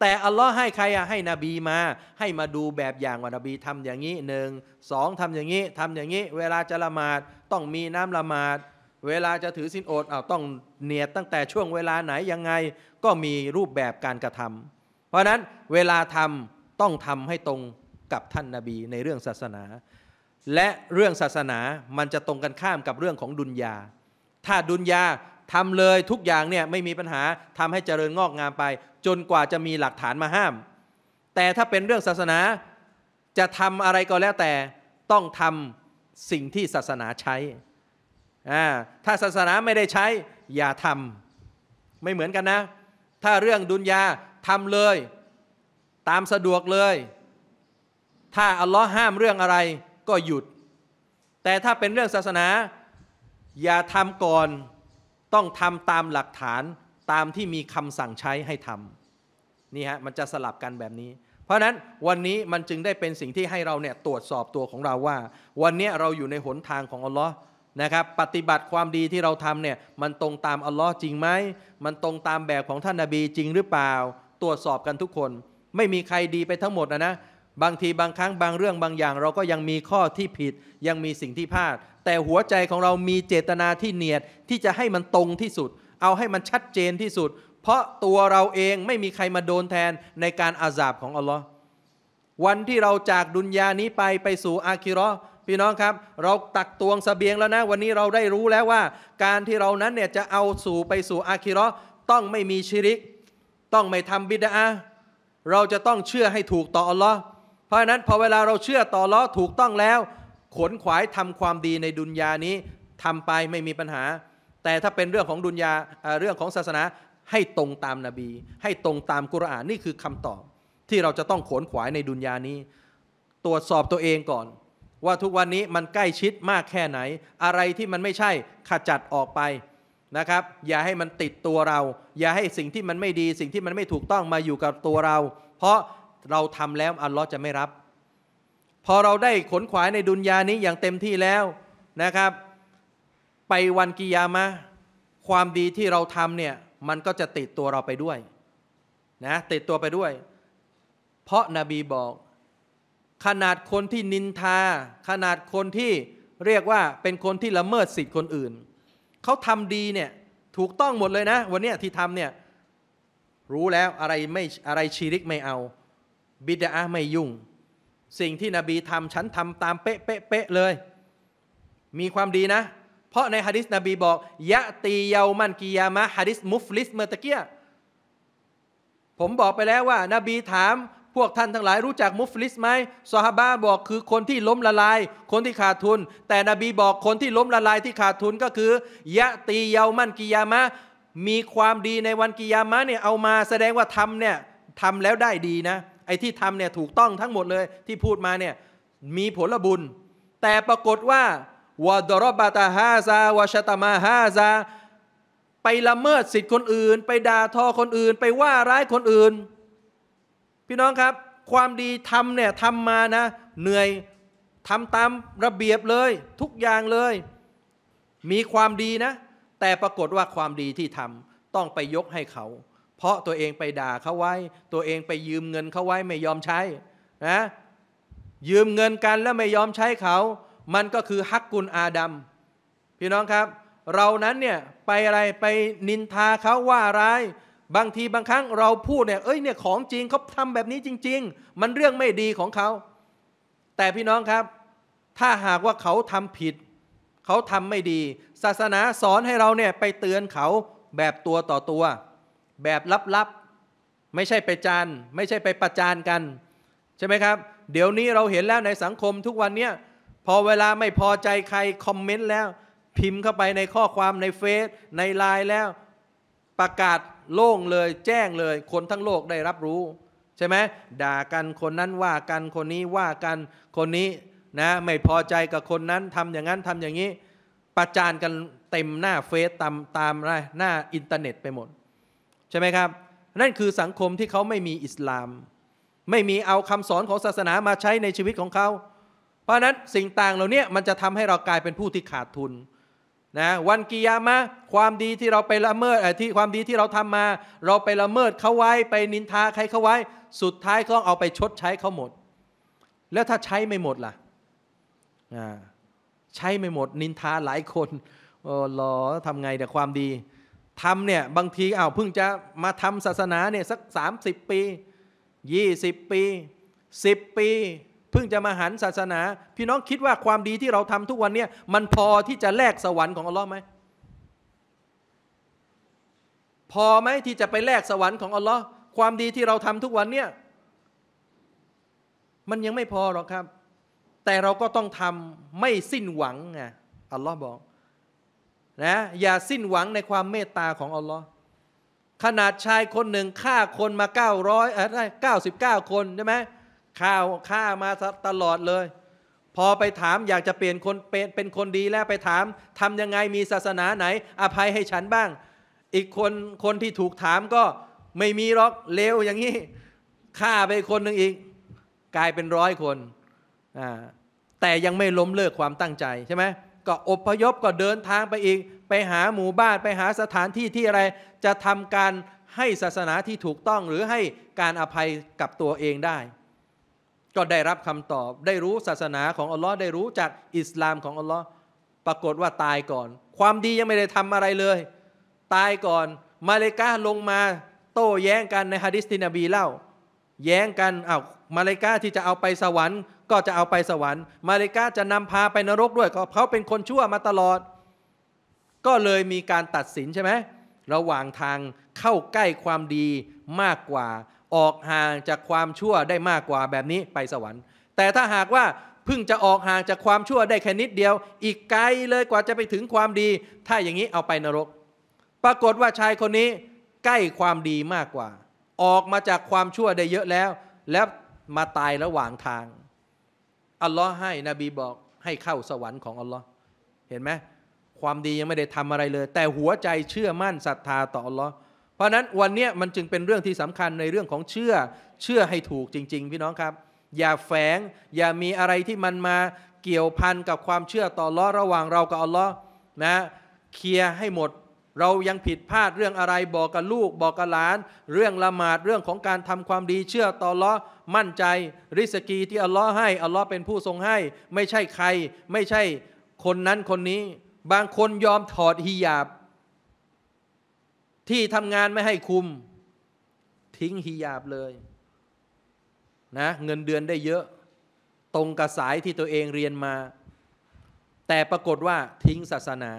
แต่อัลลอฮ์ให้ใครอะให้นบีมา ให้มาดูแบบอย่างว่านบีทำอย่างนี้หนึ่งสองทำอย่างนี้ ทำอย่างนี้ เวลาจะละหมาดต้องมีน้ำละหมาด เวลาจะถือสินอดเอาต้องเนียดตั้งแต่ช่วงเวลาไหนยังไง ก็มีรูปแบบการกระทำ เพราะนั้นเวลาทำต้องทำให้ตรงกับท่านนาบีในเรื่องศาสนา และเรื่องศาสนามันจะตรงกันข้ามกับเรื่องของดุนยาถ้าดุนยาทำเลยทุกอย่างเนี่ยไม่มีปัญหาทำให้เจริญงอกงามไป จนกว่าจะมีหลักฐานมาห้าม แต่ถ้าเป็นเรื่องศาสนาจะทำอะไรก็แล้วแต่ต้องทำสิ่งที่ศาสนาใช้ อ่าถ้าศาสนาไม่ได้ใช้อย่าทำไม่เหมือนกันนะ ถ้าเรื่องดุนยาทำเลย ตามสะดวกเลยถ้าอัลลอฮ์ห้ามเรื่องอะไรก็หยุด แต่ถ้าเป็นเรื่องศาสนา อย่าทำก่อนต้องทำตามหลักฐานตามที่มีคำสั่งใช้ให้ทำนี่ฮะมันจะสลับกันแบบนี้ เพราะนั้นวันนี้มันจึงได้เป็นสิ่งที่ให้เราเนี่ยตรวจสอบตัวของเราว่า วันนี้เราอยู่ในหนทางของอัลลอฮ์นะครับ ปฏิบัติความดีที่เราทำเนี่ยมันตรงตามอัลลอฮ์จริงไหมมันตรงตามแบบของท่านนาบีจริงหรือเปล่า ตรวจสอบกันทุกคน ไม่มีใครดีไปทั้งหมดนะนะบางทีบางครั้งบางเรื่องบางอย่าง เราก็ยังมีข้อที่ผิดยังมีสิ่งที่พลาด แต่หัวใจของเรามีเจตนาที่เนียดที่จะให้มันตรงที่สุด เอาให้มันชัดเจนที่สุด เพราะตัวเราเองไม่มีใครมาโดนแทนในการอาซาบของอัลลอฮ์วันที่เราจากดุนยานี้ไปไปสู่อาคิรอพี่น้องครับเราตักตวงสเสบียงแล้วนะ วันนี้เราได้รู้แล้วว่า การที่เรานั้นเนี่ยจะเอาสู่ไปสู่อาคิรอต้องไม่มีชิริกต้องไม่ทำบิดาเราจะต้องเชื่อให้ถูกต่ออัลลอฮ์พราะฉะนั้นพอเวลาเราเชื่อต่อล้อถูกต้องแล้ว ขนขวายทำความดีในดุนยานี้ทำไปไม่มีปัญหา แต่ถ้าเป็นเรื่องของดุนยาเรื่องของศาสนาให้ตรงตามนาบี ให้ตรงตามกุรอานนี่คือคำตอบ ที่เราจะต้องขนขวายในดุนยานี้ ตรวจสอบตัวเองก่อน ว่าทุกวันนี้มันใกล้ชิดมากแค่ไหนอะไรที่มันไม่ใช่ขจัดออกไปนะครับ อย่าให้มันติดตัวเรา อย่าให้สิ่งที่มันไม่ดีสิ่งที่มันไม่ถูกต้องมาอยู่กับตัวเราเพราะเราทำแล้ว อัลลอฮ์จะไม่รับ พอเราได้ขนขวายในดุนยานี้อย่างเต็มที่แล้วนะครับ ไปวันกิยามะความดีที่เราทำเนี่ย มันก็จะติดตัวเราไปด้วยนะติดตัวไปด้วย เพราะนาบีบอก ขนาดคนที่นินทา ขนาดคนที่เรียกว่าเป็นคนที่ละเมิดสิทธิ์คนอื่น เขาทำดีเนี่ยถูกต้องหมดเลยนะ วันนี้ที่ทำเนี่ยรู้แล้วอะไรไม่อะไรชีริกไม่เอาบิดาไม่ยุ่ง สิ่งที่นบีทำฉันทำตามเป๊ะเป๊ะเป๊ะเลย มีความดีนะ เพราะในฮะดิษนบีบอกยะตีเยามันกิยามะฮะดิษมุฟลิสเมตะเกียผมบอกไปแล้วว่านาบีถาม พวกท่านทั้งหลายรู้จักมุฟลิสไหมซอฮาบะบอกคือคนที่ล้มละลาย คนที่ขาดทุน แต่นบีบอกคนที่ล้มละลายที่ขาดทุนก็คือ ยะตีเยามันกิยามะมีความดีในวันกิยามะเนี่ยเอามาแสดงว่าทำเนี่ยทำแล้วได้ดีนะไอ้ที่ทำเนี่ยถูกต้องทั้งหมดเลย ที่พูดมาเนี่ยมีผลบุญ แต่ปรากฏว่าวะดรบาตาฮาซาวัชตมาฮาซาไปละเมิดสิทธิ์คนอื่น ไปด่าทอคนอื่น ไปว่าร้ายคนอื่น พี่น้องครับ ความดีทำเนี่ยทำมานะเหนื่อยทำตาม ระเบียบเลย ทุกอย่างเลย มีความดีนะ แต่ปรากฏว่าความดีที่ทำต้องไปยกให้เขาเพราะตัวเองไปด่าเขาไว้ ตัวเองไปยืมเงินเขาไว้ไม่ยอมใช้นะยืมเงินกันแล้วไม่ยอมใช้เขา มันก็คือฮักกุลอาดัมพี่น้องครับ เรานั้นเนี่ยไปอะไรไปนินทาเขาว่าร้าย บางทีบางครั้งเราพูดเนี่ยเอ้ยเนี่ยของจริงเขาทำแบบนี้จริง ๆ มันเรื่องไม่ดีของเขา แต่พี่น้องครับ ถ้าหากว่าเขาทำผิด เขาทำไม่ดี ศาสนาสอนให้เราเนี่ยไปเตือนเขาแบบตัวต่อตัวตวแบบลับๆ ไม่ใช่ไปจานไม่ใช่ไปประจานกันใช่ไหมครับเดี๋ยวนี้เราเห็นแล้วในสังคมทุกวันเนี้ยพอเวลาไม่พอใจใครคอมเมนต์แล้ว พิมพ์เข้าไปในข้อความในเฟซในไลน์แล้ว ประกาศโล่งเลยแจ้งเลยคนทั้งโลกได้รับรู้ ใช่ไหมด่ากันคนนั้นว่ากันคนนี้ว่ากันคนนี้นะไม่พอใจกับคนนั้นทำอย่างนั้นทำอย่างนี้ ประจานกันเต็มหน้าเฟซตามตามไรหน้าอินเทอร์เน็ตไปหมดใช่ไหมครับนั่นคือสังคมที่เขาไม่มีอิสลาม ไม่มีเอาคำสอนของศาสนามาใช้ในชีวิตของเขาเพราะนั้นสิ่งต่างเหล่านี้มันจะทำให้เรากลายเป็นผู้ที่ขาดทุนนะวันกิยามะความดีที่เราไปละเมิดที่ความดีที่เราทำมา เราไปละเมิดเขาไว้ ไปนินทาใครเขาไว้ สุดท้ายต้องเอาไปชดใช้เขาหมด แล้วถ้าใช้ไม่หมดล่ะ ใช้ไม่หมด นินทาหลายคนโอ้หรอทำไงแต่ความดีทำเนี่ยบางทีอา้าวเพิ่งจะมาทำศาสนาเนี่ยสัก 30 ปี20ปี10ปีเพิ่งจะมาหันศาสนา พี่น้องคิดว่าความดีที่เราทำทุกวันเนี่ยมันพอที่จะแลกสวรรค์ของอัลลอฮ์ไหมพอไหมที่จะไปแลกสวรรค์ของอัลลอฮ์ความดีที่เราทำทุกวันเนี่ยมันยังไม่พอหรอกครับ แต่เราก็ต้องทำไม่สิ้นหวังไงอัลลอฮ์บอกนะอย่าสิ้นหวังในความเมตตาของอัลลอฮ์ขนาดชายคนหนึ่งฆ่าคนมา900เอ่อ99คนใช่ไหมฆ่าฆ่ามาตลอดเลย พอไปถามอยากจะเปลี่ยนคนเป็นเป็นคนดี แล้วไปถามทำยังไงมีศาสนาไหน อภัยให้ฉันบ้าง อีกคน คนที่ถูกถามก็ไม่มีหรอกเลวอย่างนี้ฆ่าไปคนหนึ่งอีก กลายเป็นร้อยคน แต่ยังไม่ล้มเลิกความตั้งใจใช่ไหมก็อพยพก็เดินทางไปอีกไปหาหมู่บ้านไปหาสถานที่ที่อะไร จะทำการให้ศาสนาที่ถูกต้อง หรือให้การอภัยกับตัวเองได้ ก็ได้รับคำตอบได้รู้ศาสนาของอัลลอฮ์ได้รู้จากอิสลามของอัลลอฮ์ปรากฏว่าตายก่อน ความดียังไม่ได้ทำอะไรเลย ตายก่อน มาเลกาลงมา โต้แย้งกันในฮะดิษติ่นบีเล่า แย้งกันอา้าวมาเลกาที่จะเอาไปสวรรค์ก็จะเอาไปสวรรค์ มาเลกาจะนำพาไปนรกด้วยก็เขาเป็นคนชั่วมาตลอด ก็เลยมีการตัดสินใช่ไหมระหว่างทางเข้าใกล้ความดีมากกว่า ออกห่างจากความชั่วได้มากกว่าแบบนี้ไปสวรรค์ แต่ถ้าหากว่าเพิ่งจะออกห่างจากความชั่วได้แค่นิดเดียว อีกไกลเลยกว่าจะไปถึงความดี ถ้าอย่างนี้เอาไปนรก ปรากฏว่าชายคนนี้ใกล้ความดีมากกว่า ออกมาจากความชั่วได้เยอะแล้วแล้วมาตายระหว่างทางอัลลอฮ์ให้นบีบอกให้เข้าสวรรค์ของอัลลอฮ์เห็นไหมความดียังไม่ได้ทำอะไรเลย แต่หัวใจเชื่อมั่นศรัทธาต่ออัลลอฮ์เพราะนั้นวันนี้มันจึงเป็นเรื่องที่สำคัญในเรื่องของเชื่อ เชื่อให้ถูกจริง ๆพี่น้องครับ อย่าแฝงอย่ามีอะไรที่มันมาเกี่ยวพันกับความเชื่อต่ออัลลอฮ์ระหว่างเรากับอัลลอฮ์นะเคลียร์ให้หมดเรายังผิดพลาดเรื่องอะไรบอกกับลูกบอกกับหลาน เรื่องละหมาดเรื่องของการทำความดีเชื่อต่อละมั่นใจริสกี ที่อัลลอฮ์ให้อัลลอฮ์เป็นผู้ทรงให้ ไม่ใช่ใคร ไม่ใช่คนนั้นคนนี้บางคนยอมถอดฮิญาบ ที่ทำงานไม่ให้คุม ทิ้งฮิญาบเลยนะเงินเดือนได้เยอะตรงกับสายที่ตัวเองเรียนมา แต่ปรากฏว่าทิ้งศาสนา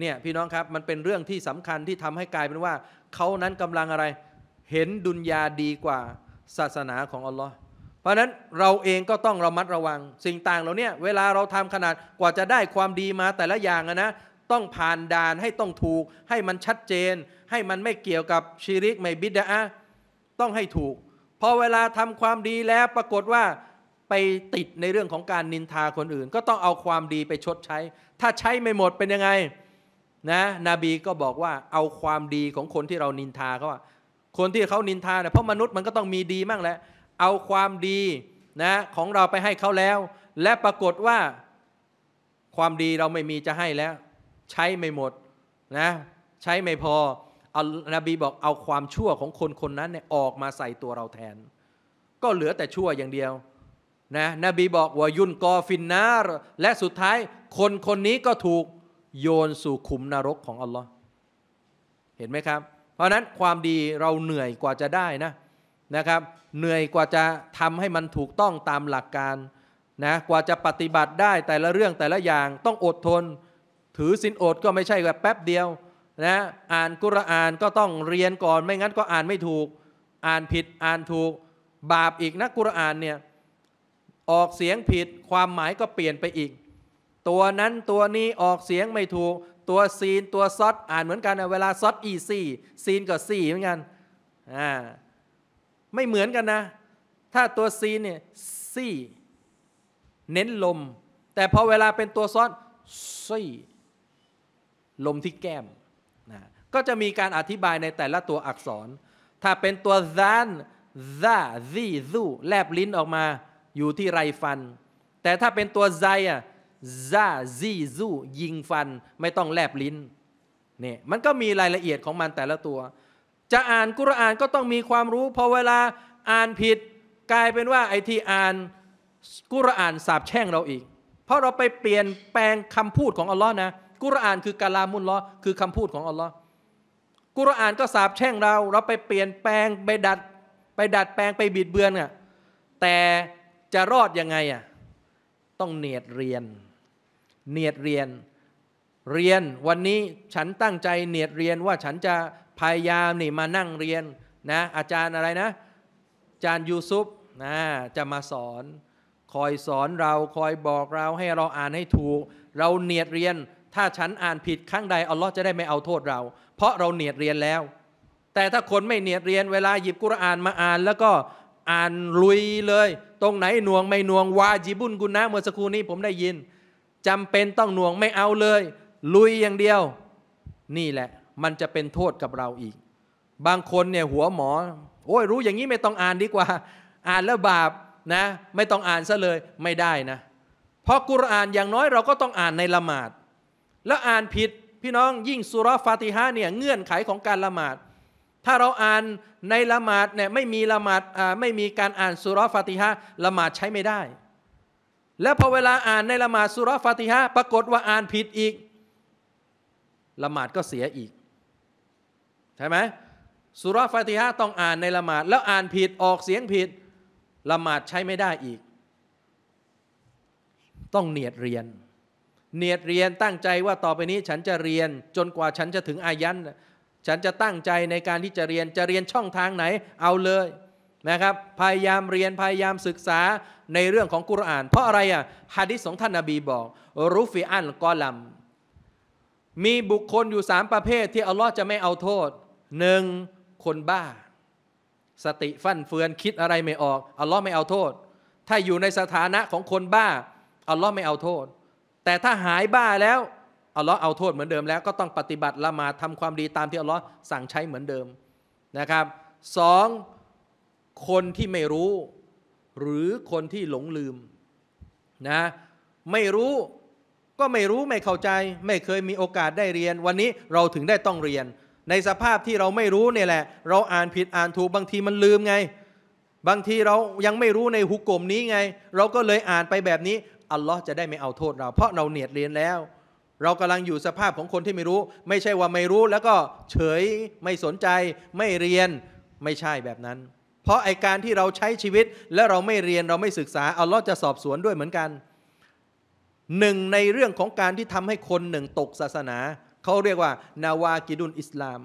เนี่ยพี่น้องครับ มันเป็นเรื่องที่สำคัญที่ทำให้กลายเป็นว่าเขานั้นกำลังอะไร เห็นดุนยาดีกว่าศาสนาของอัลลอฮ์เพราะนั้นเราเองก็ต้องระมัดระวัง สิ่งต่างเหล่านี้เวลาเราทำขนาดกว่าจะได้ความดีมาแต่ละอย่างนะ ต้องผ่านด่านให้ต้องถูก ให้มันชัดเจน ให้มันไม่เกี่ยวกับชีริกไม่บิดาต้องให้ถูกพอเวลาทำความดีแล้วปรากฏว่า ไปติดในเรื่องของการนินทาคนอื่น ก็ต้องเอาความดีไปชดใช้ ถ้าใช้ไม่หมดเป็นยังไงนะนบีก็บอกว่าเอาความดีของคนที่เรานินทาเขาว่า คนที่เขานินทาเนี่ยเพราะมนุษย์มันก็ต้องมีดีมั่งแหละเอาความดีนะของเราไปให้เขาแล้ว และปรากฏว่า ความดีเราไม่มีจะให้แล้ว ใช้ไม่หมดนะใช้ไม่พออัลนบีบอกเอาความชั่วของคนคนนั้นเนี่ยออกมาใส่ตัวเราแทน ก็เหลือแต่ชั่วอย่างเดียวนะนบีบอกว่ายุนกอฟินนารและสุดท้ายคนคนนี้ก็ถูกโยนสู่ขุมนรกของอัลลอฮ์เห็นไหมครับ เพราะนั้นความดีเราเหนื่อยกว่าจะได้นะนะครับ เหนื่อยกว่าจะทำให้มันถูกต้องตามหลักการนะกว่าจะปฏิบัติได้แต่ละเรื่องแต่ละอย่างต้องอดทน ถือสินอดก็ไม่ใช่แบบแป๊บเดียวนะอ่านกุรอานก็ต้องเรียนก่อน ไม่งั้นก็อ่านไม่ถูก อ่านผิดอ่านถูกบาปอีกนะกุรอานเนี่ยออกเสียงผิดความหมายก็เปลี่ยนไปอีกตัวนั้นตัวนี้ออกเสียงไม่ถูก ตัวซีนตัวซอดอ่านเหมือนกันนะเวลาซอดอีซีซีนกับซีเหมือนกันอ่าไม่เหมือนกันนะ ถ้าตัวซีนเนี่ยซี่เน้นลม แต่พอเวลาเป็นตัวซอดซี่ลมที่แก้มนะก็จะมีการอธิบายในแต่ละตัวอักษร ถ้าเป็นตัวซานซาซีซูแลบลิ้นออกมา อยู่ที่ไรฟัน แต่ถ้าเป็นตัวไซอ่ะซาซีซูยิงฟันไม่ต้องแลบลิ้นเนี่ยมันก็มีรายละเอียดของมันแต่ละตัว จะอ่านกุรอานก็ต้องมีความรู้พอเวลาอ่านผิดกลายเป็นว่าไอ้ที่อ่าน กุรอานสาบแช่งเราอีก เพราะเราไปเปลี่ยนแปลงคำพูดของอัลลอฮ์นะกุรอานคือกาลามุลลอคือคำพูดของอัลลอฮ์กุรอานก็สาบแช่งเราเราไปเปลี่ยนแปลงไปดัดไปดัดแปลงไปบิดเบือนอ่ะแต่จะรอดยังไงอ่ะต้องเนียดเรียน เนียดเรียน เรียนวันนี้ฉันตั้งใจเนียดเรียนว่าฉันจะพยายามนี่มานั่งเรียนนะ อาจารย์อะไรนะอาจารย์ยูซุปนะจะมาสอน คอยสอนเราคอยบอกเราให้เราอ่านให้ถูก เราเนียดเรียน ถ้าฉันอ่านผิดครั้งใดอัลลอฮ์จะได้ไม่เอาโทษเรา เพราะเราเนียดเรียนแล้ว แต่ถ้าคนไม่เนียดเรียน เวลาหยิบกุรอานมาอ่านแล้วก็อ่านลุยเลย ตรงไหนหน่วงไม่หน่วงวาจิบุญกุณนะเมื่อสักครู่นี้ผมได้ยิน จำเป็นต้องหน่วงไม่เอาเลย ลุยอย่างเดียว นี่แหละ มันจะเป็นโทษกับเราอีก บางคนเนี่ยหัวหมอ โอ้ย รู้อย่างนี้ไม่ต้องอ่านดีกว่า อ่านแล้วบาปนะ ไม่ต้องอ่านซะเลยไม่ได้นะ เพราะกุรอานอย่างน้อยเราก็ต้องอ่านในละหมาดแล้วอ่านผิดพี่น้องยิ่งสุรฟาติฮะเนี่ยเงื่อนไขของการละหมาดถ้าเราอ่านในละหมาดเนี่ยไม่มีละหมาดไม่มีการอ่านสุรฟาติฮะละหมาดใช้ไม่ได้ แล้วพอเวลาอ่านในละหมาดสุรฟาติฮะปรากฏว่าอ่านผิดอีกละหมาดก็เสียอีกใช่ไหมสุรฟาติฮะต้องอ่านในละหมาดแล้วอ่านผิดออกเสียงผิดละหมาดใช้ไม่ได้อีก ต้องเนียดเรียน เนียดเรียนตั้งใจว่าต่อไปนี้ฉันจะเรียนจนกว่าฉันจะถึงอายันฉันจะตั้งใจในการที่จะเรียนจะเรียนช่องทางไหน เอาเลยนะครับ พยายามเรียนพยายามศึกษาในเรื่องของกุราน เพราะอะไรอ่ะฮะดิษของท่านนาบีบอก รูฟิอันกอลัมมีบุคคลอยู่สามประเภทที่อัลลอฮ์จะไม่เอาโทษ หนึ่งคนบ้า สติฟั่นเฟือนคิดอะไรไม่ออกอัลลอฮ์ไม่เอาโทษ ถ้าอยู่ในสถานะของคนบ้า อัลลอฮ์ไม่เอาโทษ แต่ถ้าหายบ้าแล้วอัลลอฮ์เอาโทษเหมือนเดิมแล้ว ก็ต้องปฏิบัติละหมาดทำความดีตามที่อัลลอฮ์สั่งใช้เหมือนเดิมนะครับสองคนที่ไม่รู้หรือคนที่หลงลืมนะไม่รู้ก็ไม่รู้ไม่เข้าใจไม่เคยมีโอกาสได้เรียน วันนี้เราถึงได้ต้องเรียน ในสภาพที่เราไม่รู้เนี่ยแหละ เราอ่านผิดอ่านถูกบางทีมันลืมไง บางทีเรายังไม่รู้ในหุกกลมนี้ไง เราก็เลยอ่านไปแบบนี้ อัลลอฮ์จะได้ไม่เอาโทษเรา เพราะเราเนียดเรียนแล้วเรากำลังอยู่สภาพของคนที่ไม่รู้ ไม่ใช่ว่าไม่รู้ แล้วก็เฉยไม่สนใจ ไม่เรียนไม่ใช่แบบนั้น เพราะไอการที่เราใช้ชีวิตและเราไม่เรียนเราไม่ศึกษาเอาลอจะสอบสวนด้วยเหมือนกันหนึ่งในเรื่องของการที่ทำให้คนหนึ่งตกศาสนา เขาเรียกว่านาวากิดุลอิสลาม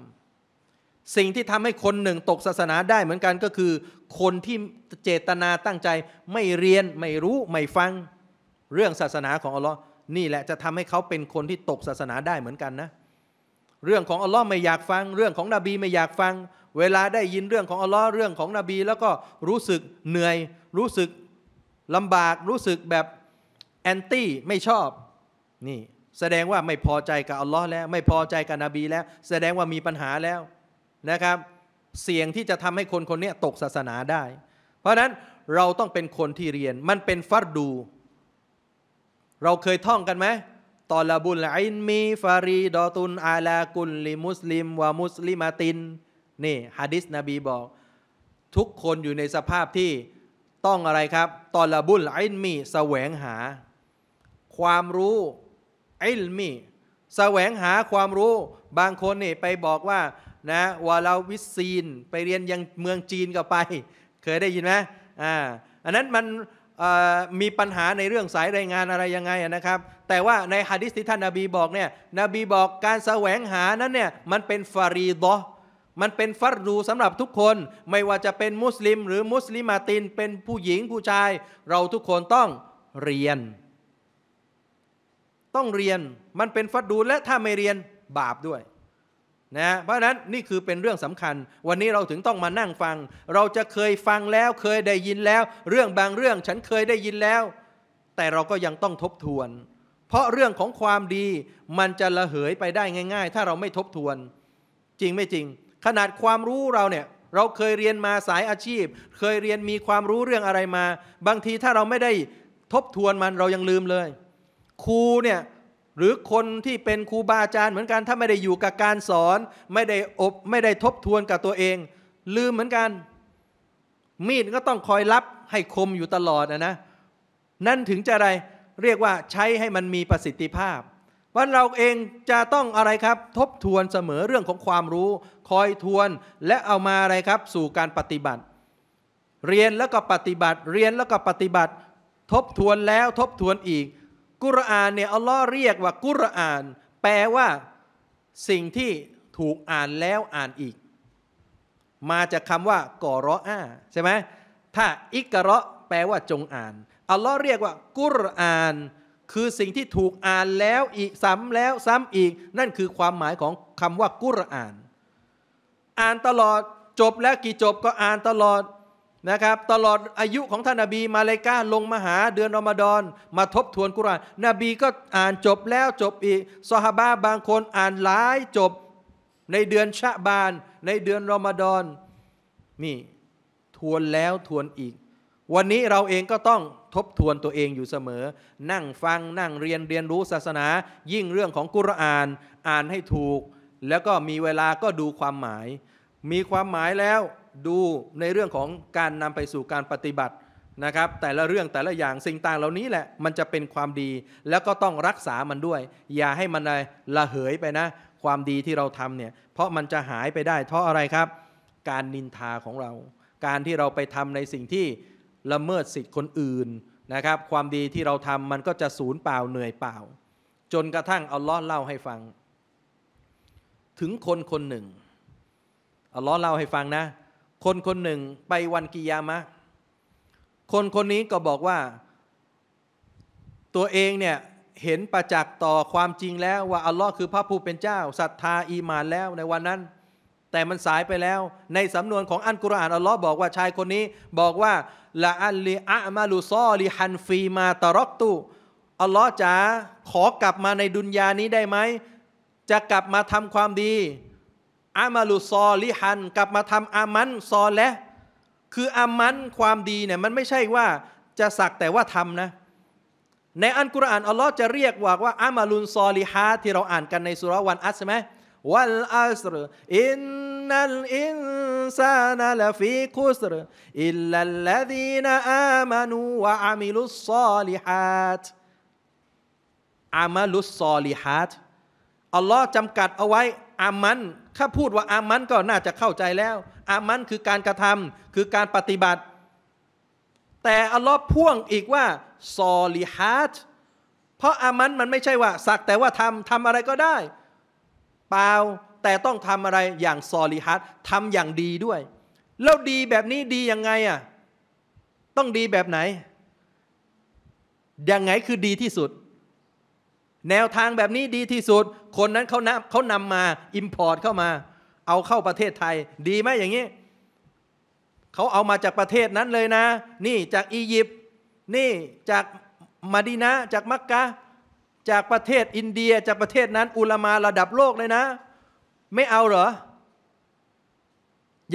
สิ่งที่ทำให้คนหนึ่งตกศาสนาได้เหมือนกันก็คือ คนที่เจตนาตั้งใจไม่เรียนไม่รู้ไม่ฟัง เรื่องศาสนาของอัลลอฮ์นี่แหละจะทำให้เขาเป็นคนที่ตกศาสนาได้เหมือนกันนะ เรื่องของอัลลอฮ์ไม่อยากฟัง เรื่องของนบีไม่อยากฟัง เวลาได้ยินเรื่องของอัลลอฮ์เรื่องของนบีแล้วก็รู้สึกเหนื่อยรู้สึกลำบากรู้สึกแบบแอนตี้ไม่ชอบนี่แสดงว่าไม่พอใจกับอัลลอฮ์แล้วไม่พอใจกับนบีแล้ว แสดงว่ามีปัญหาแล้วนะครับ เสียงที่จะทำให้คนคนนี้ตกศาสนาได้ เพราะฉะนั้นเราต้องเป็นคนที่เรียน มันเป็นฟัดดูเราเคยท่องกันไหม ตอลบุลอินมี ฟารี ดอตุนอาลากุลลิมุสลิมวามุสลิมาติน นี่ฮะดิษนบี บอก ทุกคนอยู่ในสภาพที่ต้องอะไรครับ ตอลบุลอินมีแสวงหา ความรู้อิมีแสวงหาความรู้ บางคนนี่ไปบอกว่า นะวาลาวิซีน ไปเรียนยังเมืองจีนก็ไป เคยได้ยินไหมอ่า อันนั้นมันมีปัญหาในเรื่องสายรายงานอะไรยังไงนะครับ แต่ว่าในฮะดิษที่ท่านนาบีบอกเนี่ยนบีบอกการแสวงหานั้นเนี่ยมันเป็นฟารีดอมันเป็นฟัดูสำหรับทุกคน ไม่ว่าจะเป็นมุสลิมหรือมุสลิมาติน เป็นผู้หญิงผู้ชาย เราทุกคนต้องเรียน ต้องเรียนมันเป็นฟัดู และถ้าไม่เรียนบาปด้วยนะเพราะนั้นนี่คือเป็นเรื่องสำคัญ วันนี้เราถึงต้องมานั่งฟัง เราจะเคยฟังแล้วเคยได้ยินแล้ว เรื่องบางเรื่องฉันเคยได้ยินแล้ว แต่เราก็ยังต้องทบทวน เพราะเรื่องของความดีมันจะระเหยไปได้ง่าย ๆ ถ้าเราไม่ทบทวน จริงไม่จริง ขนาดความรู้เราเนี่ยเราเคยเรียนมาสายอาชีพ เคยเรียนมีความรู้เรื่องอะไรมา บางทีถ้าเราไม่ได้ทบทวนมันเรายังลืมเลย ครูเนี่ยหรือคนที่เป็นครูบาอาจารย์ เหมือนกันถ้าไม่ได้อยู่กับการสอน ไม่ได้อบไม่ได้ทบทวนกับตัวเอง ลืมเหมือนกัน มีดก็ต้องคอยรับให้คมอยู่ตลอดนะนะนั่นถึงจะอะไรเรียกว่าใช้ให้มันมีประสิทธิภาพวันเราเองจะต้องอะไรครับ ทบทวนเสมอเรื่องของความรู้ คอยทวนและเอามาอะไรครับสู่การปฏิบัติ เรียนแล้วก็ปฏิบัติ เรียนแล้วก็ปฏิบัติ ทบทวนแล้วทบทวนอีกกุรอานเนี่ยอัลลอฮ์เรียกว่ากุรอาน แปลว่า สิ่งที่ถูกอ่านแล้วอ่านอีก มาจากคำว่ากอรออาใช่ไหมถ้าอิกระแปลว่าจงอ่านอัลลอฮ์เรียกว่า กุรอาน คือสิ่งที่ถูกอ่านแล้วอีกซ้ำแล้วซ้ำอีก นั่นคือความหมายของคำว่า กุรอาน อ่านตลอดจบแล้วกี่จบก็อ่านตลอดนะครับตลอดอายุของท่านนาบีมาเลกาลงมาหาเดือนอมฎอนมาทบทวนกุรานนบีก็อ่านจบแล้วจบอีกซอฮาบะบางคนอ่านหลายจบในเดือนชะบานในเดือนอมฎอนนี่ทวนแล้วทวนอีก วันนี้เราเองก็ต้องทบทวนตัวเองอยู่เสมอ นั่งฟังนั่งเรียนเรียนรู้ศาสนา ยิ่งเรื่องของกุรานอ่านให้ถูก แล้วก็มีเวลาก็ดูความหมาย มีความหมายแล้วดูในเรื่องของการนำไปสู่การปฏิบัตินะครับแต่ละเรื่องแต่ละอย่างสิ่งต่างเหล่านี้แหละมันจะเป็นความดีแล้วก็ต้องรักษามันด้วย อย่าให้มันละเหยไปนะ ความดีที่เราทำเนี่ยเพราะมันจะหายไปได้เพราะอะไรครับ การนินทาของเรา การที่เราไปทำในสิ่งที่ละเมิดสิทธิ์คนอื่นนะครับ ความดีที่เราทำมันก็จะสูญเปล่าเหนื่อยเปล่า จนกระทั่งอัลลอฮ์เล่าให้ฟัง ถึงคนคนหนึ่งอัลลอฮ์เล่าให้ฟังนะคนคนหนึ่งไปวันกิยามะคนคนนี้ก็บอกว่า ตัวเองเนี่ย เห็นประจักษ์ต่อความจริงแล้ว ว่า อัลลอฮ์คือพระผู้เป็นเจ้าศรัทธาอีมานแล้วในวันนั้น แต่มันสายไปแล้วในสำนวนของอันกุรอานอัลลอฮ์บอกว่าชายคนนี้บอกว่าละอัลลีอะมาลุซอลีฮันฟีมาตารอกตุอัลลอฮ์จ๋าขอกลับมาในดุนยานี้ได้ไหม จะกลับมาทำความดีอามาลุซอลิฮันกลับมาทำอามันซอและคืออามันความดีเนี่ยมันไม่ใช่ว่าจะสักแต่ว่าทำนะ ในอันกุรอานอัลลอฮ์จะเรียกว่าว่าอามาลุนซอลิฮาที่เราอ่านกันในสุรวันอัสใช่ไหมวันอัสรอินนัลอินซานะลฟีคุสรอิลลัลลดีนอามานูวะอามิลุซอลิฮัตอามาลุซอลิฮัตอัลลอฮ์จำกัดเอาไว้อามันถ้าพูดว่าอามันก็น่าจะเข้าใจแล้ว อามันคือการกระทำคือการปฏิบัติ แต่อัลลอฮ์พ่วงอีกว่าซอลิฮัตเพราะอามันมันไม่ใช่ว่าสักแต่ว่าทำทำอะไรก็ได้ เปล่า แต่ต้องทำอะไรอย่างซอลิฮัตทำอย่างดีด้วย แล้วดีแบบนี้ดียังไงอ่ะ ต้องดีแบบไหน ยังไงคือดีที่สุดแนวทางแบบนี้ดีที่สุด คนนั้นเขานำเขานำมาอิมพอร์ตเข้ามาเอาเข้าประเทศไทย ดีไหมอย่างนี้ เขาเอามาจากประเทศนั้นเลยนะ นี่จากอียิปต์นี่จากมาดีนะจากมักกะจากประเทศอินเดีย จากประเทศนั้นอุลามาระดับโลกเลยนะ ไม่เอาเหรอ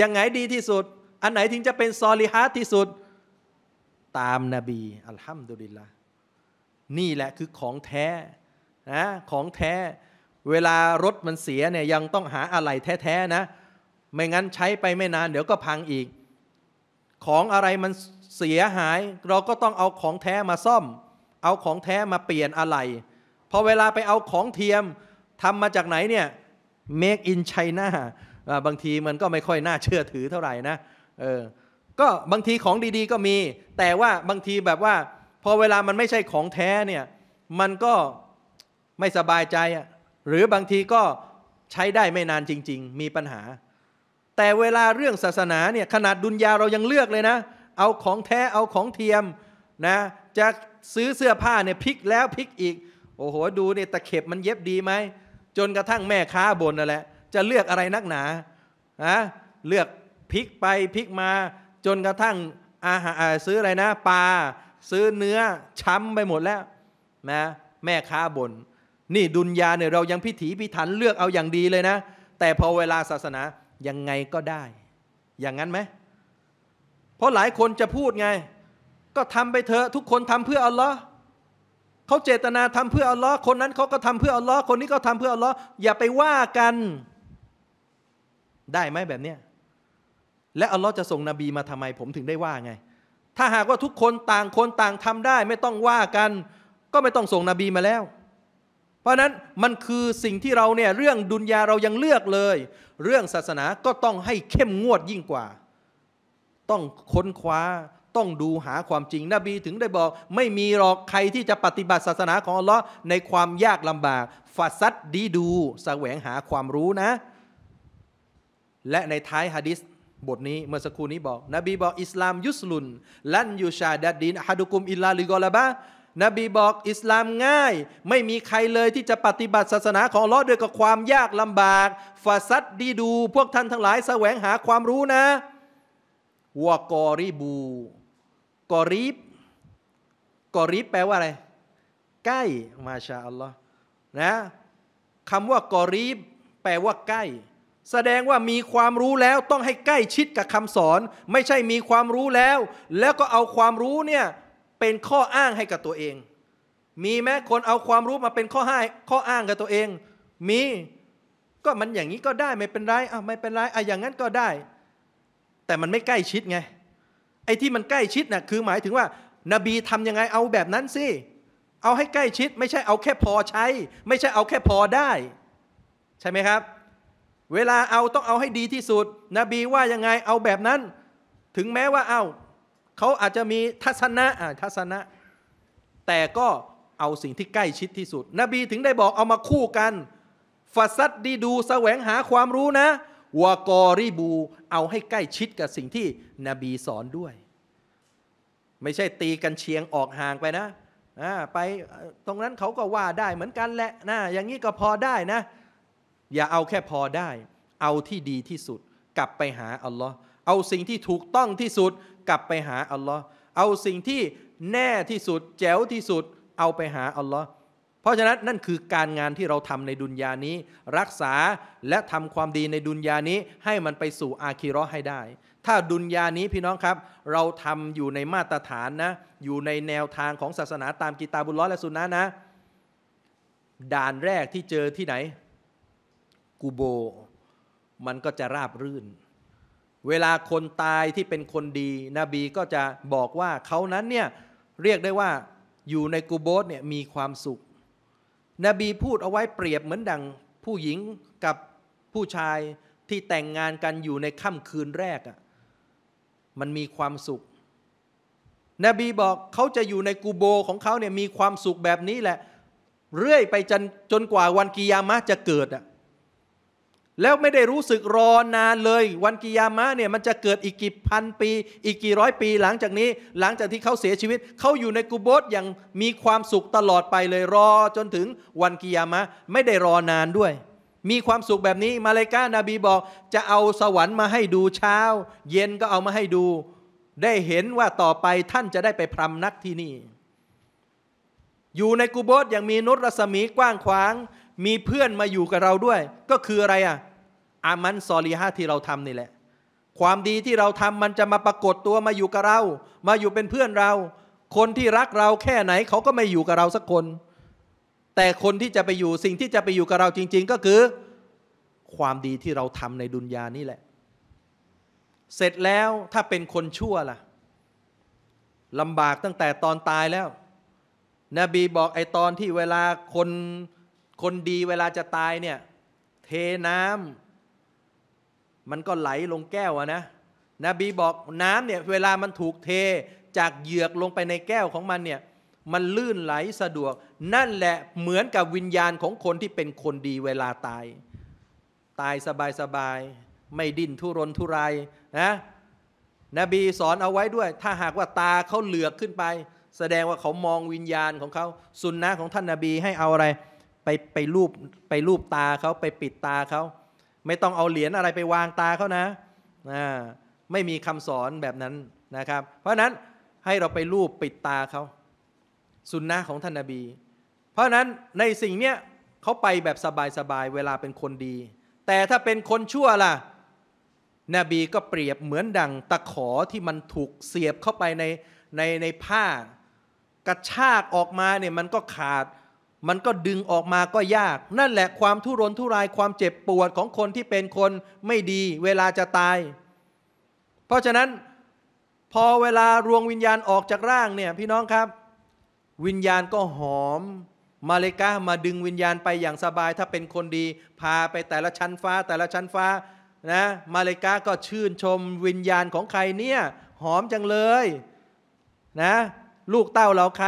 ยังไงดีที่สุด อันไหนถึงจะเป็นซอลิฮัาที่สุด ตามนาบีอัลฮัมดุลิลละนี่แหละคือของแท้นะของแท้เวลารถมันเสียเนี่ยยังต้องหาอะไหล่แท้ๆนะ ไม่งั้นใช้ไปไม่นานเดี๋ยวก็พังอีก ของอะไรมันเสียหาย เราก็ต้องเอาของแท้มาซ่อม เอาของแท้มาเปลี่ยนอะไหล่พอเวลาไปเอาของเทียมทำมาจากไหนเนี่ย make in China บางทีมันก็ไม่ค่อยน่าเชื่อถือเท่าไหร่นะเออก็บางทีของดีๆก็มี แต่ว่าบางทีแบบว่า พอเวลามันไม่ใช่ของแท้เนี่ยมันก็ไม่สบายใจอ่ะหรือบางทีก็ใช้ได้ไม่นานจริง ๆ มีปัญหา แต่เวลาเรื่องศาสนาเนี่ยขนาดดุนยาเรายังเลือกเลยนะ เอาของแท้เอาของเทียมนะจะซื้อเสื้อผ้าเนี่ยพลิกแล้วพลิกอีก โอ้โหดูเนี่ยตะเข็บมันเย็บดีไหมจนกระทั่งแม่ค้าบ่นนั่นแหละจะเลือกอะไรนักหนาฮะเลือกพลิกไปพลิกมา จนกระทั่งอาหารซื้ออะไรนะปลาซื้อเนื้อช้ำไปหมดแล้วนะ แม่ค้าบ่นนี่ดุนยาเนี่ย เรายังพิถีพิถันเลือกเอาอย่างดีเลยนะ แต่พอเวลาศาสนายังไงก็ได้ อย่างนั้นไหม เพราะหลายคนจะพูดไง ก็ทำไปเถอะทุกคนทำเพื่ออัลลอฮ์เขาเจตนาทำเพื่ออัลลอฮ์คนนั้นเขาก็ทำเพื่ออัลลอฮ์คนนี้ก็ทำเพื่ออัลลอฮ์อย่าไปว่ากัน ได้ไหมแบบเนี้ยและอัลลอฮ์จะส่งนบีมาทำไม ผมถึงได้ว่าไง ถ้าหากว่าทุกคนต่างคนต่างทำได้ไม่ต้องว่ากัน ก็ไม่ต้องส่งนบีมาแล้วราะนั้นมันคือสิ่งที่เราเนี่ยเรื่องดุนยาเรายังเลือกเลย เรื่องศาสนาก็ต้องให้เข้มงวดยิ่งกว่า ต้องค้นคว้าต้องดูหาความจริงนบีถึงได้บอก ไม่มีหรอกใครที่จะปฏิบัติศาสนาของอัลลอฮ์ในความยากลำบากฟาซัดดีดูสแสวงหาความรู้นะ และในท้ายฮะดิษบทนี้เมื่อสักครู่นี้บอกนบีบอก อิสลามยุสลุนลันยูชาดัดดินฮะดุกุมอิลลาลิกอลาบะนบีบอกอิสลามง่าย ไม่มีใครเลยที่จะปฏิบัติศาสนาของลอด้วยกับความยากลำบากฟาซัดดีดู พวกท่านทั้งหลาย แสวงหาความรู้นะวกอรีบูกอรีบกอรีบแปลว่าอะไร ใกล้ มาชาอัลลอฮ์นะคำว่ากอรีบแปลว่าใกล้ แสดงว่ามีความรู้แล้วต้องให้ใกล้ชิดกับคำสอน ไม่ใช่มีความรู้แล้ว แล้วก็เอาความรู้เนี่ยเป็นข้ออ้างให้กับตัวเอง มีแม้คนเอาความรู้มาเป็นข้อให้ข้ออ้างกับตัวเอง มีก็มันอย่างนี้ก็ได้ไม่เป็นไรอ่ะไม่เป็นไรอ่ะอย่างนั้นก็ได้ แต่มันไม่ใกล้ชิดไง ไอ้ที่มันใกล้ชิดนะ่ะคือหมายถึงว่า นบีทํำยังไงเอาแบบนั้นสิ เอาให้ใกล้ชิด ไม่ใช่เอาแค่พอใช้ ไม่ใช่เอาแค่พอได้ ใช่ไหมครับ เวลาเอาต้องเอาให้ดีที่สุด นบีว่ายังไงเอาแบบนั้น ถึงแม้ว่าเอาเขาอาจจะมีทัศนะทัศนะ แต่ก็เอาสิ่งที่ใกล้ชิดที่สุด นบีถึงได้บอกเอามาคู่กัน ฟัซัดดีดูแสวงหาความรู้นะวากอรีบู เอาให้ใกล้ชิดกับสิ่งที่นบีสอนด้วย ไม่ใช่ตีกันเชียงออกห่างไปนะไปตรงนั้นเขาก็ว่าได้เหมือนกันแหละนะ อย่างนี้ก็พอได้นะ อย่าเอาแค่พอได้ เอาที่ดีที่สุดกลับไปหาอัลลอฮ์เอาสิ่งที่ถูกต้องที่สุดกลับไปหาอัลลอฮ์เอาสิ่งที่แน่ที่สุดแจ๋วที่สุด เอาไปหาอัลลอฮ์เพราะฉะนั้นนั่นคือการงานที่เราทำในดุนยานี้รักษาและทำความดีในดุนยานี้ให้มันไปสู่อาคิรอให้ได้ ถ้าดุนยานี้พี่น้องครับ เราทำอยู่ในมาตรฐานนะอยู่ในแนวทางของศาสนาตามกีตาบุลล้อและสุนนะนะ ด่านแรกที่เจอที่ไหนกูโบมันก็จะราบรื่นเวลาคนตายที่เป็นคนดี นบีก็จะบอกว่าเขานั้นเนี่ยเรียกได้ว่าอยู่ในกูโบสเนี่ยมีความสุข นบีพูดเอาไว้เปรียบเหมือนดังผู้หญิงกับผู้ชายที่แต่งงานกันอยู่ในค่ำคืนแรกอะ่ะมันมีความสุข นบีบอกเขาจะอยู่ในกูโบของเขาเนี่ยมีความสุขแบบนี้แหละ เรื่อยไปจนจนกว่าวันกิยามะจะเกิดอะ่ะแล้วไม่ได้รู้สึกรอนานเลย วันกิยามะเนี่ยมันจะเกิดอีกกี่พันปีอีกกี่ร้อยปีหลังจากนี้หลังจากที่เขาเสียชีวิต เขาอยู่ในกุโบสอย่าง มีความสุขตลอดไปเลยรอจนถึงวันกิยามะไม่ได้รอนานด้วย มีความสุขแบบนี้ มาเลกานาบีบอก จะเอาสวรรค์มาให้ดูเช้า เย็นก็เอามาให้ดู ได้เห็นว่าต่อไปท่านจะได้ไปพรำนักที่นี่ อยู่ในกุโบสอย่างมีนุษรศมีกว้างขวางมีเพื่อนมาอยู่กับเราด้วย ก็คืออะไรอ่ะอามันซอลีฮะที่เราทำนี่แหละ ความดีที่เราทำมันจะมาปรากฏตัวมาอยู่กับเรา มาอยู่เป็นเพื่อนเรา คนที่รักเราแค่ไหน เขาก็ไม่อยู่กับเราสักคน แต่คนที่จะไปอยู่สิ่งที่จะไปอยู่กับเราจริง ๆ ก็คือ ความดีที่เราทำในดุนยานี่แหละ เสร็จแล้วถ้าเป็นคนชั่วล่ะลำบากตั้งแต่ตอนตายแล้ว นบีบอกไอตอนที่เวลาคนคนดีเวลาจะตายเนี่ยเทน้ำมันก็ไหลลงแก้วอะนะนบีบอกน้ำเนี่ยเวลามันถูกเทจากเหยือกลงไปในแก้วของมันเนี่ยมันลื่นไหลสะดวก นั่นแหละเหมือนกับวิญญาณของคนที่เป็นคนดีเวลาตาย ตายสบายสบายไม่ดิ้นทุรนทุรายนะนบีสอนเอาไว้ด้วย ถ้าหากว่าตาเขาเหลือกขึ้นไป แสดงว่าเขามองวิญญาณของเขาสุนนะของท่านนาบีให้เอาอะไรไปไปรูปไปรูปตาเขาไปปิดตาเขา ไม่ต้องเอาเหรียญอะไรไปวางตาเขานะนะไม่มีคำสอนแบบนั้นนะครับ เพราะนั้นให้เราไปรูปปิดตาเขาสุนนะของท่านนาบี เพราะนั้นในสิ่งเนี้ยเขาไปแบบสบายๆ เวลาเป็นคนดี แต่ถ้าเป็นคนชั่วล่ะนบีก็เปรียบเหมือนดังตะขอที่มันถูกเสียบเข้าไปใน ในในผ้ากระชากออกมาเนี่ยมันก็ขาดมันก็ดึงออกมาก็ยาก นั่นแหละความทุรนทุรายความเจ็บปวดของคนที่เป็นคนไม่ดี เวลาจะตาย เพราะฉะนั้นพอเวลารวงวิญญาณออกจากร่างเนี่ยพี่น้องครับ วิญญาณก็หอมมาเลกามาดึงวิญญาณไปอย่างสบายถ้าเป็นคนดี พาไปแต่ละชั้นฟ้า แต่ละชั้นฟ้านะมาเลกาก็ชื่นชมวิญญาณของใครเนี่ย หอมจังเลยนะ ลูกเต้าเราใคร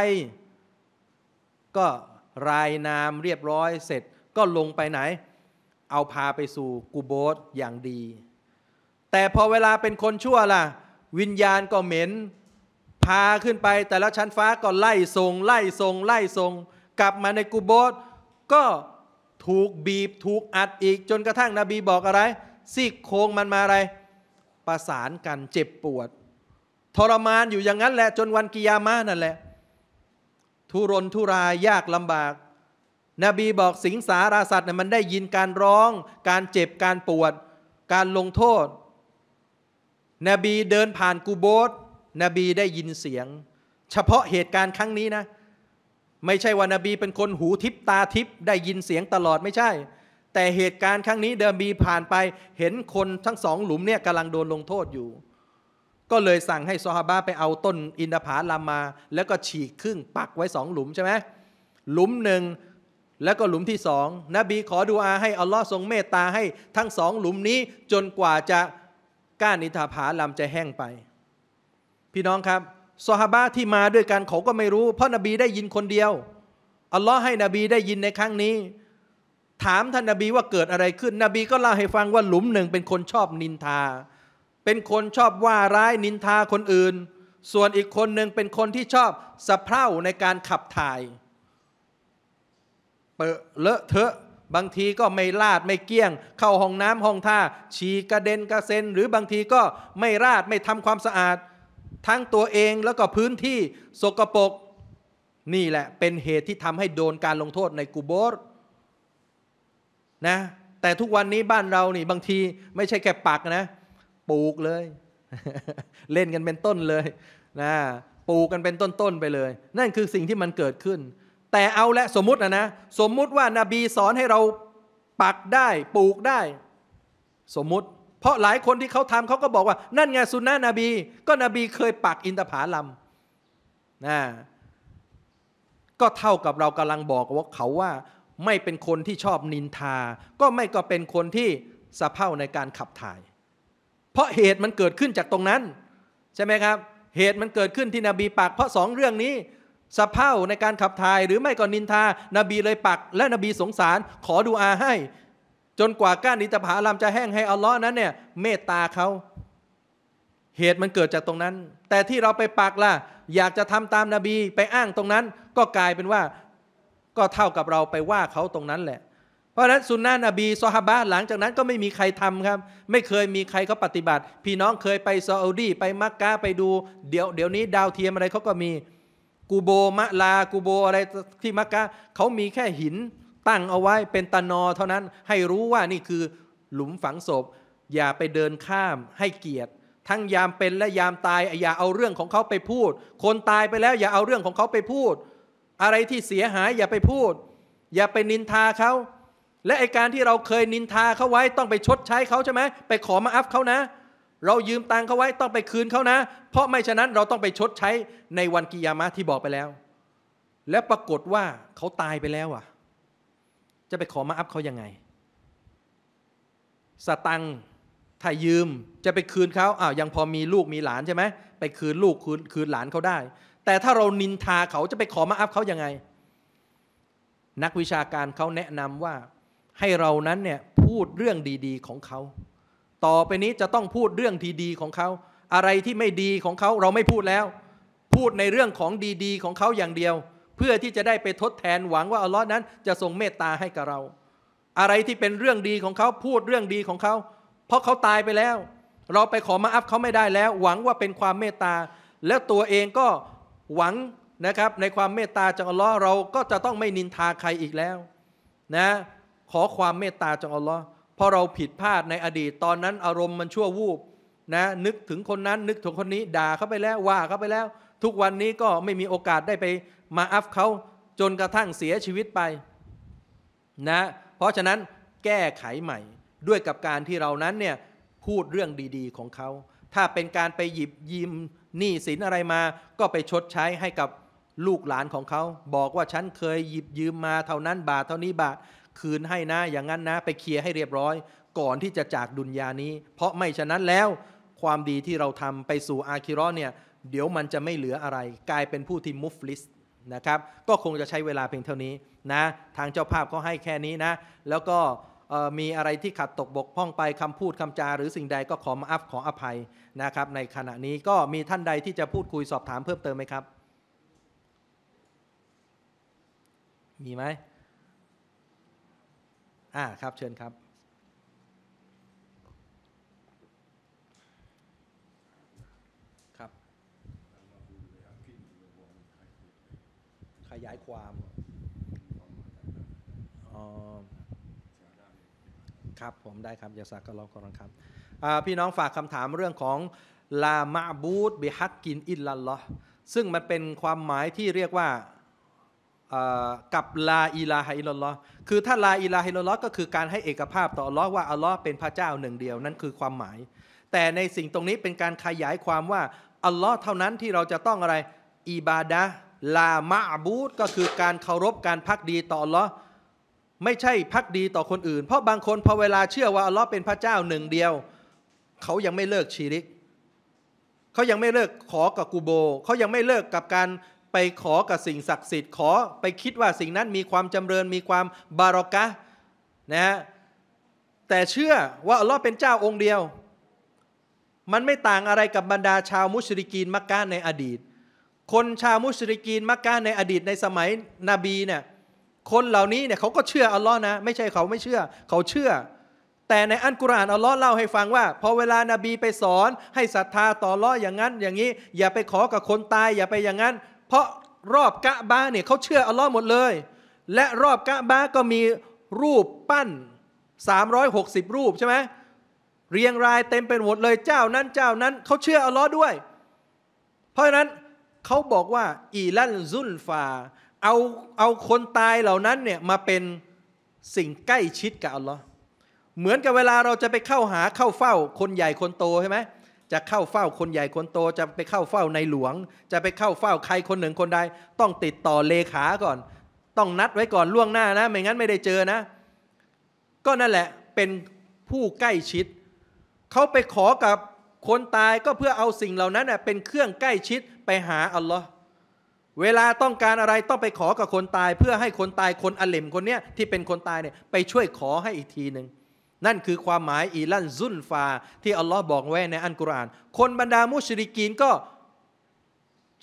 ก็รายนามเรียบร้อยเสร็จก็ลงไปไหน เอาพาไปสู่กูโบสอย่างดี แต่พอเวลาเป็นคนชั่วล่ะวิญญาณก็เหม็น พาขึ้นไปแต่ละชั้นฟ้าก็ไล่ทรง ไล่ทรง ไล่ทรง กลับมาในกูโบสก็ถูกบีบถูกอัดอีก จนกระทั่งนบีบอกอะไรซี่โครงมันมาอะไร ประสานกันเจ็บปวดทรมานอยู่อย่างนั้นแหละจนวันกิยามะนั่นแหละทุรนทุรายยากลำบาก นบีบอกสิงสาราสัตว์น่ยมันได้ยินการร้อง การเจ็บ การปวด การลงโทษ นบีเดินผ่านกูโบสนบีได้ยินเสียง เฉพาะเหตุการณ์ครั้งนี้นะ ไม่ใช่ว่านบีเป็นคนหูทิพตาทิพได้ยินเสียงตลอดไม่ใช่ แต่เหตุการณ์ครั้งนี้เดิมบีผ่านไปเห็นคนทั้งสองหลุมเนี่ยกำลังโดนลงโทษอยู่ก็เลยสั่งให้ซอฮาบะไปเอาต้น อินทผลัมมา แล้วก็ฉีกครึ่งปักไว้สองหลุมใช่ไหมหลุมหนึ่งแล้วก็หลุมที่สองนบีขอดูอาให้อัลลอฮ์ทรงเมตตาให้ทั้งสองหลุมนี้จนกว่าจะก้านอินทผลัมจะแห้งไป พี่น้องครับซอฮาบะที่มาด้วยกันเขาก็ไม่รู้เพราะนบีได้ยินคนเดียวอัลลอฮ์ให้นบีได้ยินในครั้งนี้ ถามท่านนบีว่าเกิดอะไรขึ้น นบีก็เล่าให้ฟังว่าหลุมหนึ่งเป็นคนชอบนินทาเป็นคนชอบว่าร้ายนินทาคนอื่น ส่วนอีกคนหนึ่งเป็นคนที่ชอบสะเพร่าในการขับถ่าย เปเลอะเทอะบางทีก็ไม่ลาดไม่เกี้ยง เข้าห้องน้ำห้องท่าฉีกระเด็นกระเซ็นหรือบางทีก็ไม่ราดไม่ทำความสะอาด ทั้งตัวเองแล้วก็พื้นที่ สกปรกนี่แหละ เป็นเหตุที่ทำให้โดนการลงโทษในกูโบสนะแต่ทุกวันนี้บ้านเรานี่บางทีไม่ใช่แค่ปากนะปลูกเลย เล่นกันเป็นต้นเลยนะปลูกกันเป็นต้นๆไปเลย นั่นคือสิ่งที่มันเกิดขึ้น แต่เอาและสมมตินะนะสมมุติว่านาบีสอนให้เราปักได้ปลูกได้ สมมุติ เพราะหลายคนที่เขาทำเขาก็บอกว่า นั่นไงสุนนะนบี ก็นบีเคยปักอินทผาลัมนะก็เท่ากับเรากำลังบอกว่าเขาว่าไม่เป็นคนที่ชอบนินทา ก็ไม่ก็เป็นคนที่สะเพร่าในการขับถ่ายเพราะเหตุมันเกิดขึ้นจากตรงนั้น ใช่ไหมครับ เหตุมันเกิดขึ้นที่นบีปากเพราะสองเรื่องนี้ สะเพ้าในการขับถ่ายหรือไม่ก็นินทานาบีเลยปักและนบีสงสารขอดูอาให้ จนกว่าก้านนิตภาลามจะแห้งให้อัลลอฮ์นั้นเนี่ย เมตตาเขา เหตุมันเกิดจากตรงนั้น แต่ที่เราไปปักล่ะอยากจะทำตามนาบีไปอ้างตรงนั้น ก็กลายเป็นว่า ก็เท่ากับเราไปว่าเขาตรงนั้นแหละราะฉะนั้นสุนนะนบีซอฮาบะหลังจากนั้น ก็ไม่มีใครทำครับ ไม่เคยมีใครเขาปฏิบัติ พี่น้องเคยไปซาอุดีไปมักกะไปดูเดี๋ยวเดี๋ยวนี้ดาวเทียมอะไรเขาก็มีกูโบมะลากูโบอะไรที่มักกะเขามีแค่หินตั้งเอาไว้เป็นตะนอเท่านั้นให้รู้ว่านี่คือหลุมฝังศพ อย่าไปเดินข้ามให้เกียรติ ทั้งยามเป็นและยามตายอย่าเอาเรื่องของเขาไปพูด คนตายไปแล้ว อย่าเอาเรื่องของเขาไปพูด อะไรที่เสียหายอย่าไปพูด อย่าไปนินทาเขาและไอการที่เราเคยนินทาเขาไว้ต้องไปชดใช้เขาใช่ไหมไปขอมาอัพเขานะ เรายืมตังเขาไว้ต้องไปคืนเขานะ เพราะไม่ฉะนั้นเราต้องไปชดใช้ในวันกิยามะที่บอกไปแล้ว และปรากฏว่าเขาตายไปแล้วอ่ะ จะไปขอมาอัพเขายังไง สตังถ่ายยืมจะไปคืนเขาอ้าวยังพอมีลูกมีหลานใช่ไหมไปคืนลูกคืนคืนหลานเขาได้ แต่ถ้าเรานินทาเขาจะไปขอมาอัพเขายังไง นักวิชาการเขาแนะนำว่าให้เรานั้นเนี่ยพูดเรื่องดีๆ ของเขา ต่อไปนี้จะต้องพูดเรื่องดีๆของเขา อะไรที่ไม่ดีของเขาเราไม่พูดแล้ว พูดในเรื่องของดีๆ ของเขาอย่างเดียว เพื่อที่จะได้ไปทดแทนหวังว่าอัลลอฮ์นั้น จะทรงเมตตาให้กับเรา อะไรที่เป็นเรื่องดีของเขาพูดเรื่องดีของเขา เพราะเขาตายไปแล้ว เราไปขอมาอัพเขาไม่ได้แล้ว หวังว่าเป็นความเมตตา แล้วตัวเองก็หวังนะครับ ในความเมตตาจากอัลลอฮ์เราก็จะต้องไม่นินทาใครอีกแล้ว นะขอความเมตตาจากอัลลอฮ์เพราะเราผิดพลาดในอดีต ตอนนั้นอารมณ์มันชั่ววูบนะนึกถึงคนนั้นนึกถึงคนนี้ด่าเขาไปแล้วว่าเขาไปแล้วทุกวันนี้ก็ไม่มีโอกาสได้ไปมาอัฟเขาจนกระทั่งเสียชีวิตไปนะเพราะฉะนั้นแก้ไขใหม่ ด้วยกับการที่เรานั้นเนี่ย พูดเรื่องดีๆของเขา ถ้าเป็นการไปหยิบยืมหนี้สินอะไรมา ก็ไปชดใช้ให้กับลูกหลานของเขาบอกว่าฉันเคยหยิบยืมมาเท่านั้นบาทเท่านี้บาทคืนให้นะ อย่างนั้นนะ ไปเคลียร์ให้เรียบร้อย ก่อนที่จะจากดุนยานี้ เพราะไม่ฉะนั้นแล้วความดีที่เราทำไปสู่อาคิรอเนี่ยเดี๋ยวมันจะไม่เหลืออะไรกลายเป็นผู้ที่มุฟลิสนะครับก็คงจะใช้เวลาเพียงเท่านี้นะ ทางเจ้าภาพก็ให้แค่นี้นะ แล้วก็มีอะไรที่ขัดตกบกพร่องไปคำพูดคำจาหรือสิ่งใดก็ขอมาอัพขออภัยนะครับ ในขณะนี้ก็มีท่านใดที่จะพูดคุยสอบถามเพิ่มเติมไหมครับ มีไหมอ่าครับเชิญครับครับขยายความออครับผมได้ครับยาสักก็ลองกรองครับพี่น้องฝากคำถามเรื่องของลามาบูดบิฮักกินอิลลัลลอซึ่งมันเป็นความหมายที่เรียกว่ากับลาอิลาฮิลลอห์คือ ถ้าลาอิลาฮิลลอห์ก็คือการให้เอกภาพต่ออัลลอฮ์ว่าอัลลอฮ์เป็นพระเจ้าหนึ่งเดียวนั่นคือความหมาย แต่ในสิ่งตรงนี้เป็นการขยายความว่าอัลลอฮ์เท่านั้นที่เราจะต้องอะไรอิบาดะลามะบูดก็คือการเคารพการพักดีต่ออัลลอฮ์ไม่ใช่พักดีต่อคนอื่น เพราะบางคนพอเวลาเชื่อว่าอัลลอฮ์เป็นพระเจ้าหนึ่งเดียวเขายังไม่เลิกชีริกเขายังไม่เลิกขอกับกูโบเขายังไม่เลิกกับการไปขอกับสิ่งศักดิ์สิทธิ์ขอไปคิดว่าสิ่งนั้นมีความจำเริญมีความบารอกะนะฮะแต่เชื่อว่าอัลลอฮ์เป็นเจ้าองค์เดียว มันไม่ต่างอะไรกับบรรดาชาวมุชริกีนมักกะในอดีต คนชาวมุชริกีนมักกะในอดีตในสมัยนบีเนี่ยคนเหล่านี้เนี่ยเขาก็เชื่ออัลลอฮ์นะ ไม่ใช่เขาไม่เชื่อเขาเชื่อ แต่ในอันกุรอานอัลลอฮ์เล่าให้ฟังว่าพอเวลานาบีไปสอน ให้ศรัทธาต่ออัลลอฮ์อย่างนั้น อย่างนี้ อย่าไปขอกับคนตายอย่าไปอย่างนั้นเพราะรอบกะบาเนี่ยเขาเชื่ออัลลอฮ์หมดเลย และรอบกะบาก็มีรูปปั้น 360 รูปใช่ไหมเรียงรายเต็มเป็นหมดเลยเจ้านั้นเจ้านั้นเขาเชื่ออัลลอฮ์ด้วย เพราะฉะนั้นเขาบอกว่าอีลันซุนฟาเอา เอาคนตายเหล่านั้น เนี่ย มาเป็นสิ่งใกล้ชิดกับอัลลอฮ์เหมือนกับเวลาเราจะไปเข้าหาเข้าเฝ้าคนใหญ่คนโตใช่ไหมจะเข้าเฝ้าคนใหญ่คนโตจะไปเข้าเฝ้าในหลวง จะไปเข้าเฝ้าใครคนหนึ่งคนใดต้องติดต่อเลขา ก่อน ต้องนัดไว้ก่อนล่วงหน้านะ ไม่งั้นไม่ได้เจอนะ ก็นั่นแหละเป็นผู้ใกล้ชิดเขาไปขอกับคนตายก็เพื่อเอาสิ่งเหล่านั้นเป็นเครื่องใกล้ชิดไปหาอัลลอฮ์เวลาต้องการอะไรต้องไปขอกับคนตาย เพื่อให้คนตายคนอเลมคนเนี้ยที่เป็นคนตายเนี่ยไปช่วยขอให้อีกทีหนึ่งนั่นคือความหมายอีลันซุนฟาที่อัลลอฮ์บอกไว้ในอันกุรอานคนบรรดามุชริกีนก็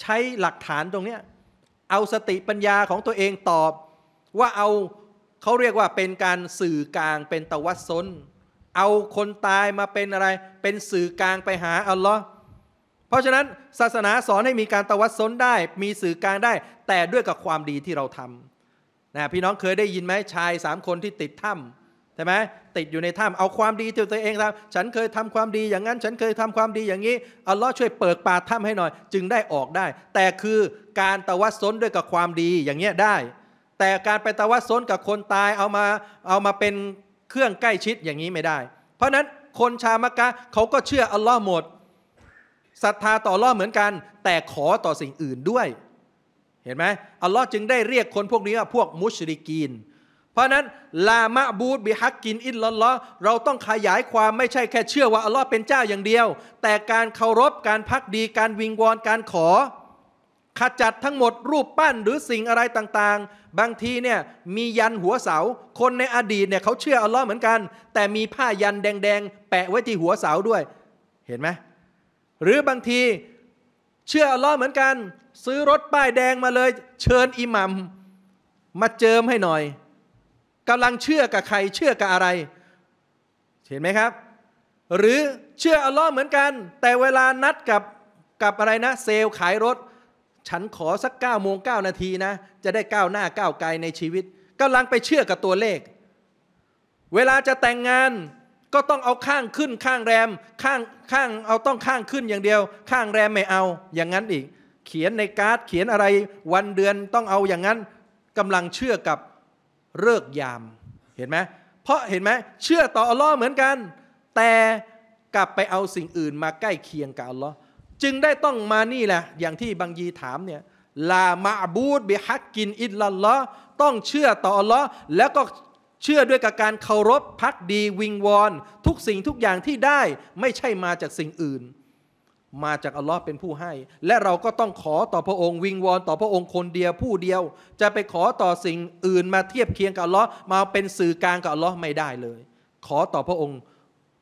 ใช้หลักฐานตรงนี้ เอาสติปัญญาของตัวเองตอบว่าเอาเขาเรียกว่าเป็นการสื่อกลางเป็นตะวัดซนเอาคนตายมาเป็นอะไร เป็นสื่อกลางไปหาอัลลอฮ์เพราะฉะนั้นศาสนาสอนให้มีการตะวัดซนได้มีสื่อกลางได้ แต่ด้วยกับความดีที่เราทำนะพี่น้องเคยได้ยินไหมชายสามคนที่ติดถ้ำช่ไหมติดอยู่ในถ้ำเอาความดีตัวตัวเองทำฉันเคยทำความดีอย่างนั้น ฉันเคยทำความดีอย่างนี้อัลลอฮ์ช่วยเปิดปากถ้ำให้หน่อย จึงได้ออกได้ แต่คือการตะวัดซนด้วยกับความดีอย่างเงี้ยได้ แต่การไปตะวัดซนกับคนตายเอามาเอามาเป็นเครื่องใกล้ชิดอย่างนี้ไม่ได้ เพราะนั้นคนชามกะเขาก็เชื่ออัลลอฮ์หมดศรัทธาต่ออัลลอฮ์เหมือนกัน แต่ขอต่อสิ่งอื่นด้วย เห็นไหมอัลลอฮ์จึงได้เรียกคนพวกนี้ว่าพวกมุชริกีนเพราะนั้นลามะบูดบิฮักกินอินลลอเราต้องขยายความไม่ใช่แค่เชื่อว่าอัลลอฮ์เป็นเจ้าอย่างเดียว แต่การเคารพการพักดีการวิงวอนการขอขจัดทั้งหมดรูปปั้นหรือสิ่งอะไรต่างๆ บางทีเนี่ยมียันหัวเสาคนในอดีตเนี่ยเขาเชื่ออัลลอฮ์เหมือนกัน แต่มีผ้ายันแดงๆ แปะไว้ที่หัวเสาด้วยเห็นไหมหรือบางทีเชื่ออัลลอฮ์เหมือนกัน ซื้อรถป้ายแดงมาเลย เชิญอิหมัมมาเจิมให้หน่อยกำลังเชื่อกับใครเชื่อกับอะไร เห็นไหมครับ หรือเชื่ออัลลอฮ์เหมือนกัน แต่เวลานัดกับกับอะไรนะ เซลล์ขายรถ ฉันขอสัก9ก้าโมงเนาทีนะ จะได้ก้าวหน้าก้าวไกลในชีวิตกำลังไปเชื่อกับตัวเลข เวลาจะแต่งงานก็ต้องเอาข้างขึ้นข้างแรมข้างข้าง เอาต้องข้างขึ้นอย่างเดียว ข้างแรมไม่เอาอย่างนั้นอีก เขียนในการ์ดเขียนอะไรวันเดือนต้องเอาอย่างนั้นกำลังเชื่อกับเลิกยามเห็นไหมเพราะเห็นไหมเชื่อต่ออัลลอฮ์เหมือนกัน แต่กลับไปเอาสิ่งอื่นมาใกล้เคียงกับอัลลอฮ์จึงได้ต้องมานี่แหละ อย่างที่บางยีถามเนี่ยลามาบูดบิฮักกินอิลลัลลอต้องเชื่อต่ออัลลอฮ์แล้วก็เชื่อด้วยกับการเคารพพักดีวิงวอนทุกสิ่งทุกอย่างที่ได้ไม่ใช่มาจากสิ่งอื่นมาจากอัลลอฮ์เป็นผู้ให้ และเราก็ต้องขอต่อพระองค์ วิงวอนต่อพระองค์คนเดียวผู้เดียว จะไปขอต่อสิ่งอื่นมาเทียบเคียงกับอัลลอฮ์มาเป็นสื่อกลางกับอัลลอฮ์ไม่ได้เลย ขอต่อพระองค์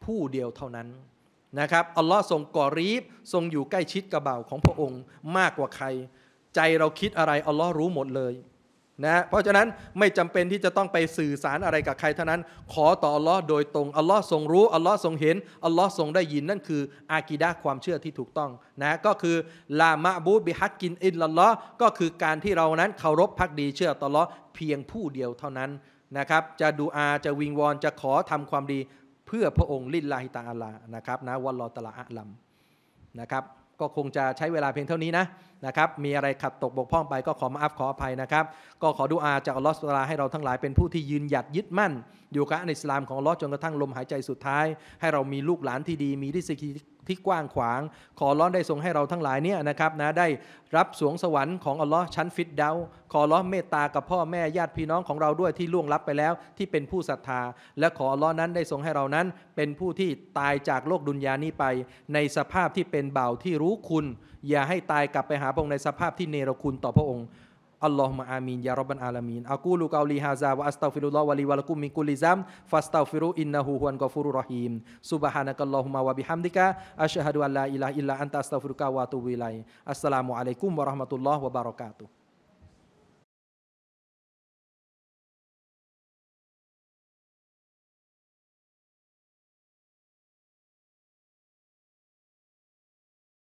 ผู้เดียวเท่านั้นนะครับ อัลลอฮ์ทรงกอรีบทรงอยู่ใกล้ชิดกับเบ่าของพระองค์มากกว่าใคร ใจเราคิดอะไรอัลลอฮ์รู้หมดเลยนะ เพราะฉะนั้นไม่จำเป็นที่จะต้องไปสื่อสารอะไรกับใครเท่านั้น ขอต่ออัลลอฮ์โดยตรง อัลลอฮ์ทรงรู้ อัลลอฮ์ทรงเห็น อัลลอฮ์ทรงได้ยินนั่นคือ อากีดะความเชื่อที่ถูกต้องนะ ก็คือลามะบูบิฮักกินอินละลอก็คือการที่เรานั้นเคารพพักดีเชื่อต่ออัลลอฮ์เพียงผู้เดียวเท่านั้นนะครับ จะดูอา จะวิงวอน จะขอทำความดีเพื่อพระองค์ลิลลาฮิตาอัลลานะครับนะวัลลอตละอัลลัมนะครับ ก็คงจะใช้เวลาเพียงเท่านี้นะนะครับ มีอะไรขัดตกบกพร่องไปก็ขอมาอัพขออภัยนะครับ ก็ขอดูอาจากอัลลอฮฺสุลาให้เราทั้งหลายเป็นผู้ที่ยืนหยัดยึดมั่น อยู่กับอิสลามของอัลลอฮ์จนกระทั่งลมหายใจสุดท้าย ให้เรามีลูกหลานที่ดีมีริสกีที่กว้างขวาง ขอร้อนได้ทรงให้เราทั้งหลายเนี่ยนะครับนะได้รับสวงสวรรค์ของอัลลอฮ์ชั้นฟิตเดาขอร้อนเมตตากับพ่อแม่ญาติพี่น้องของเราด้วยที่ล่วงลับไปแล้วที่เป็นผู้ศรัทธา และขออัลลอฮ์นั้นได้ทรงให้เรานั้น เป็นผู้ที่ตายจากโลกดุนยานี้ไป ในสภาพที่เป็นเบาที่รู้คุณ อย่าให้ตายกลับไปหาพระองค์ในสภาพที่เนรคุณต่อพระองค์ Allahumma amin ya rabbal alamin. Aku lu qauli hadza wa astaghfirullah wa li wa lakum min kulli dzam fastaghfiru innahu huwan ghafurur rahim. Subhanakallahumma wa bihamdika asyhadu an la ilaha illa anta astaghfiruka wa atubu ilaik. Assalamualaikum warahmatullahi wabarakatuh.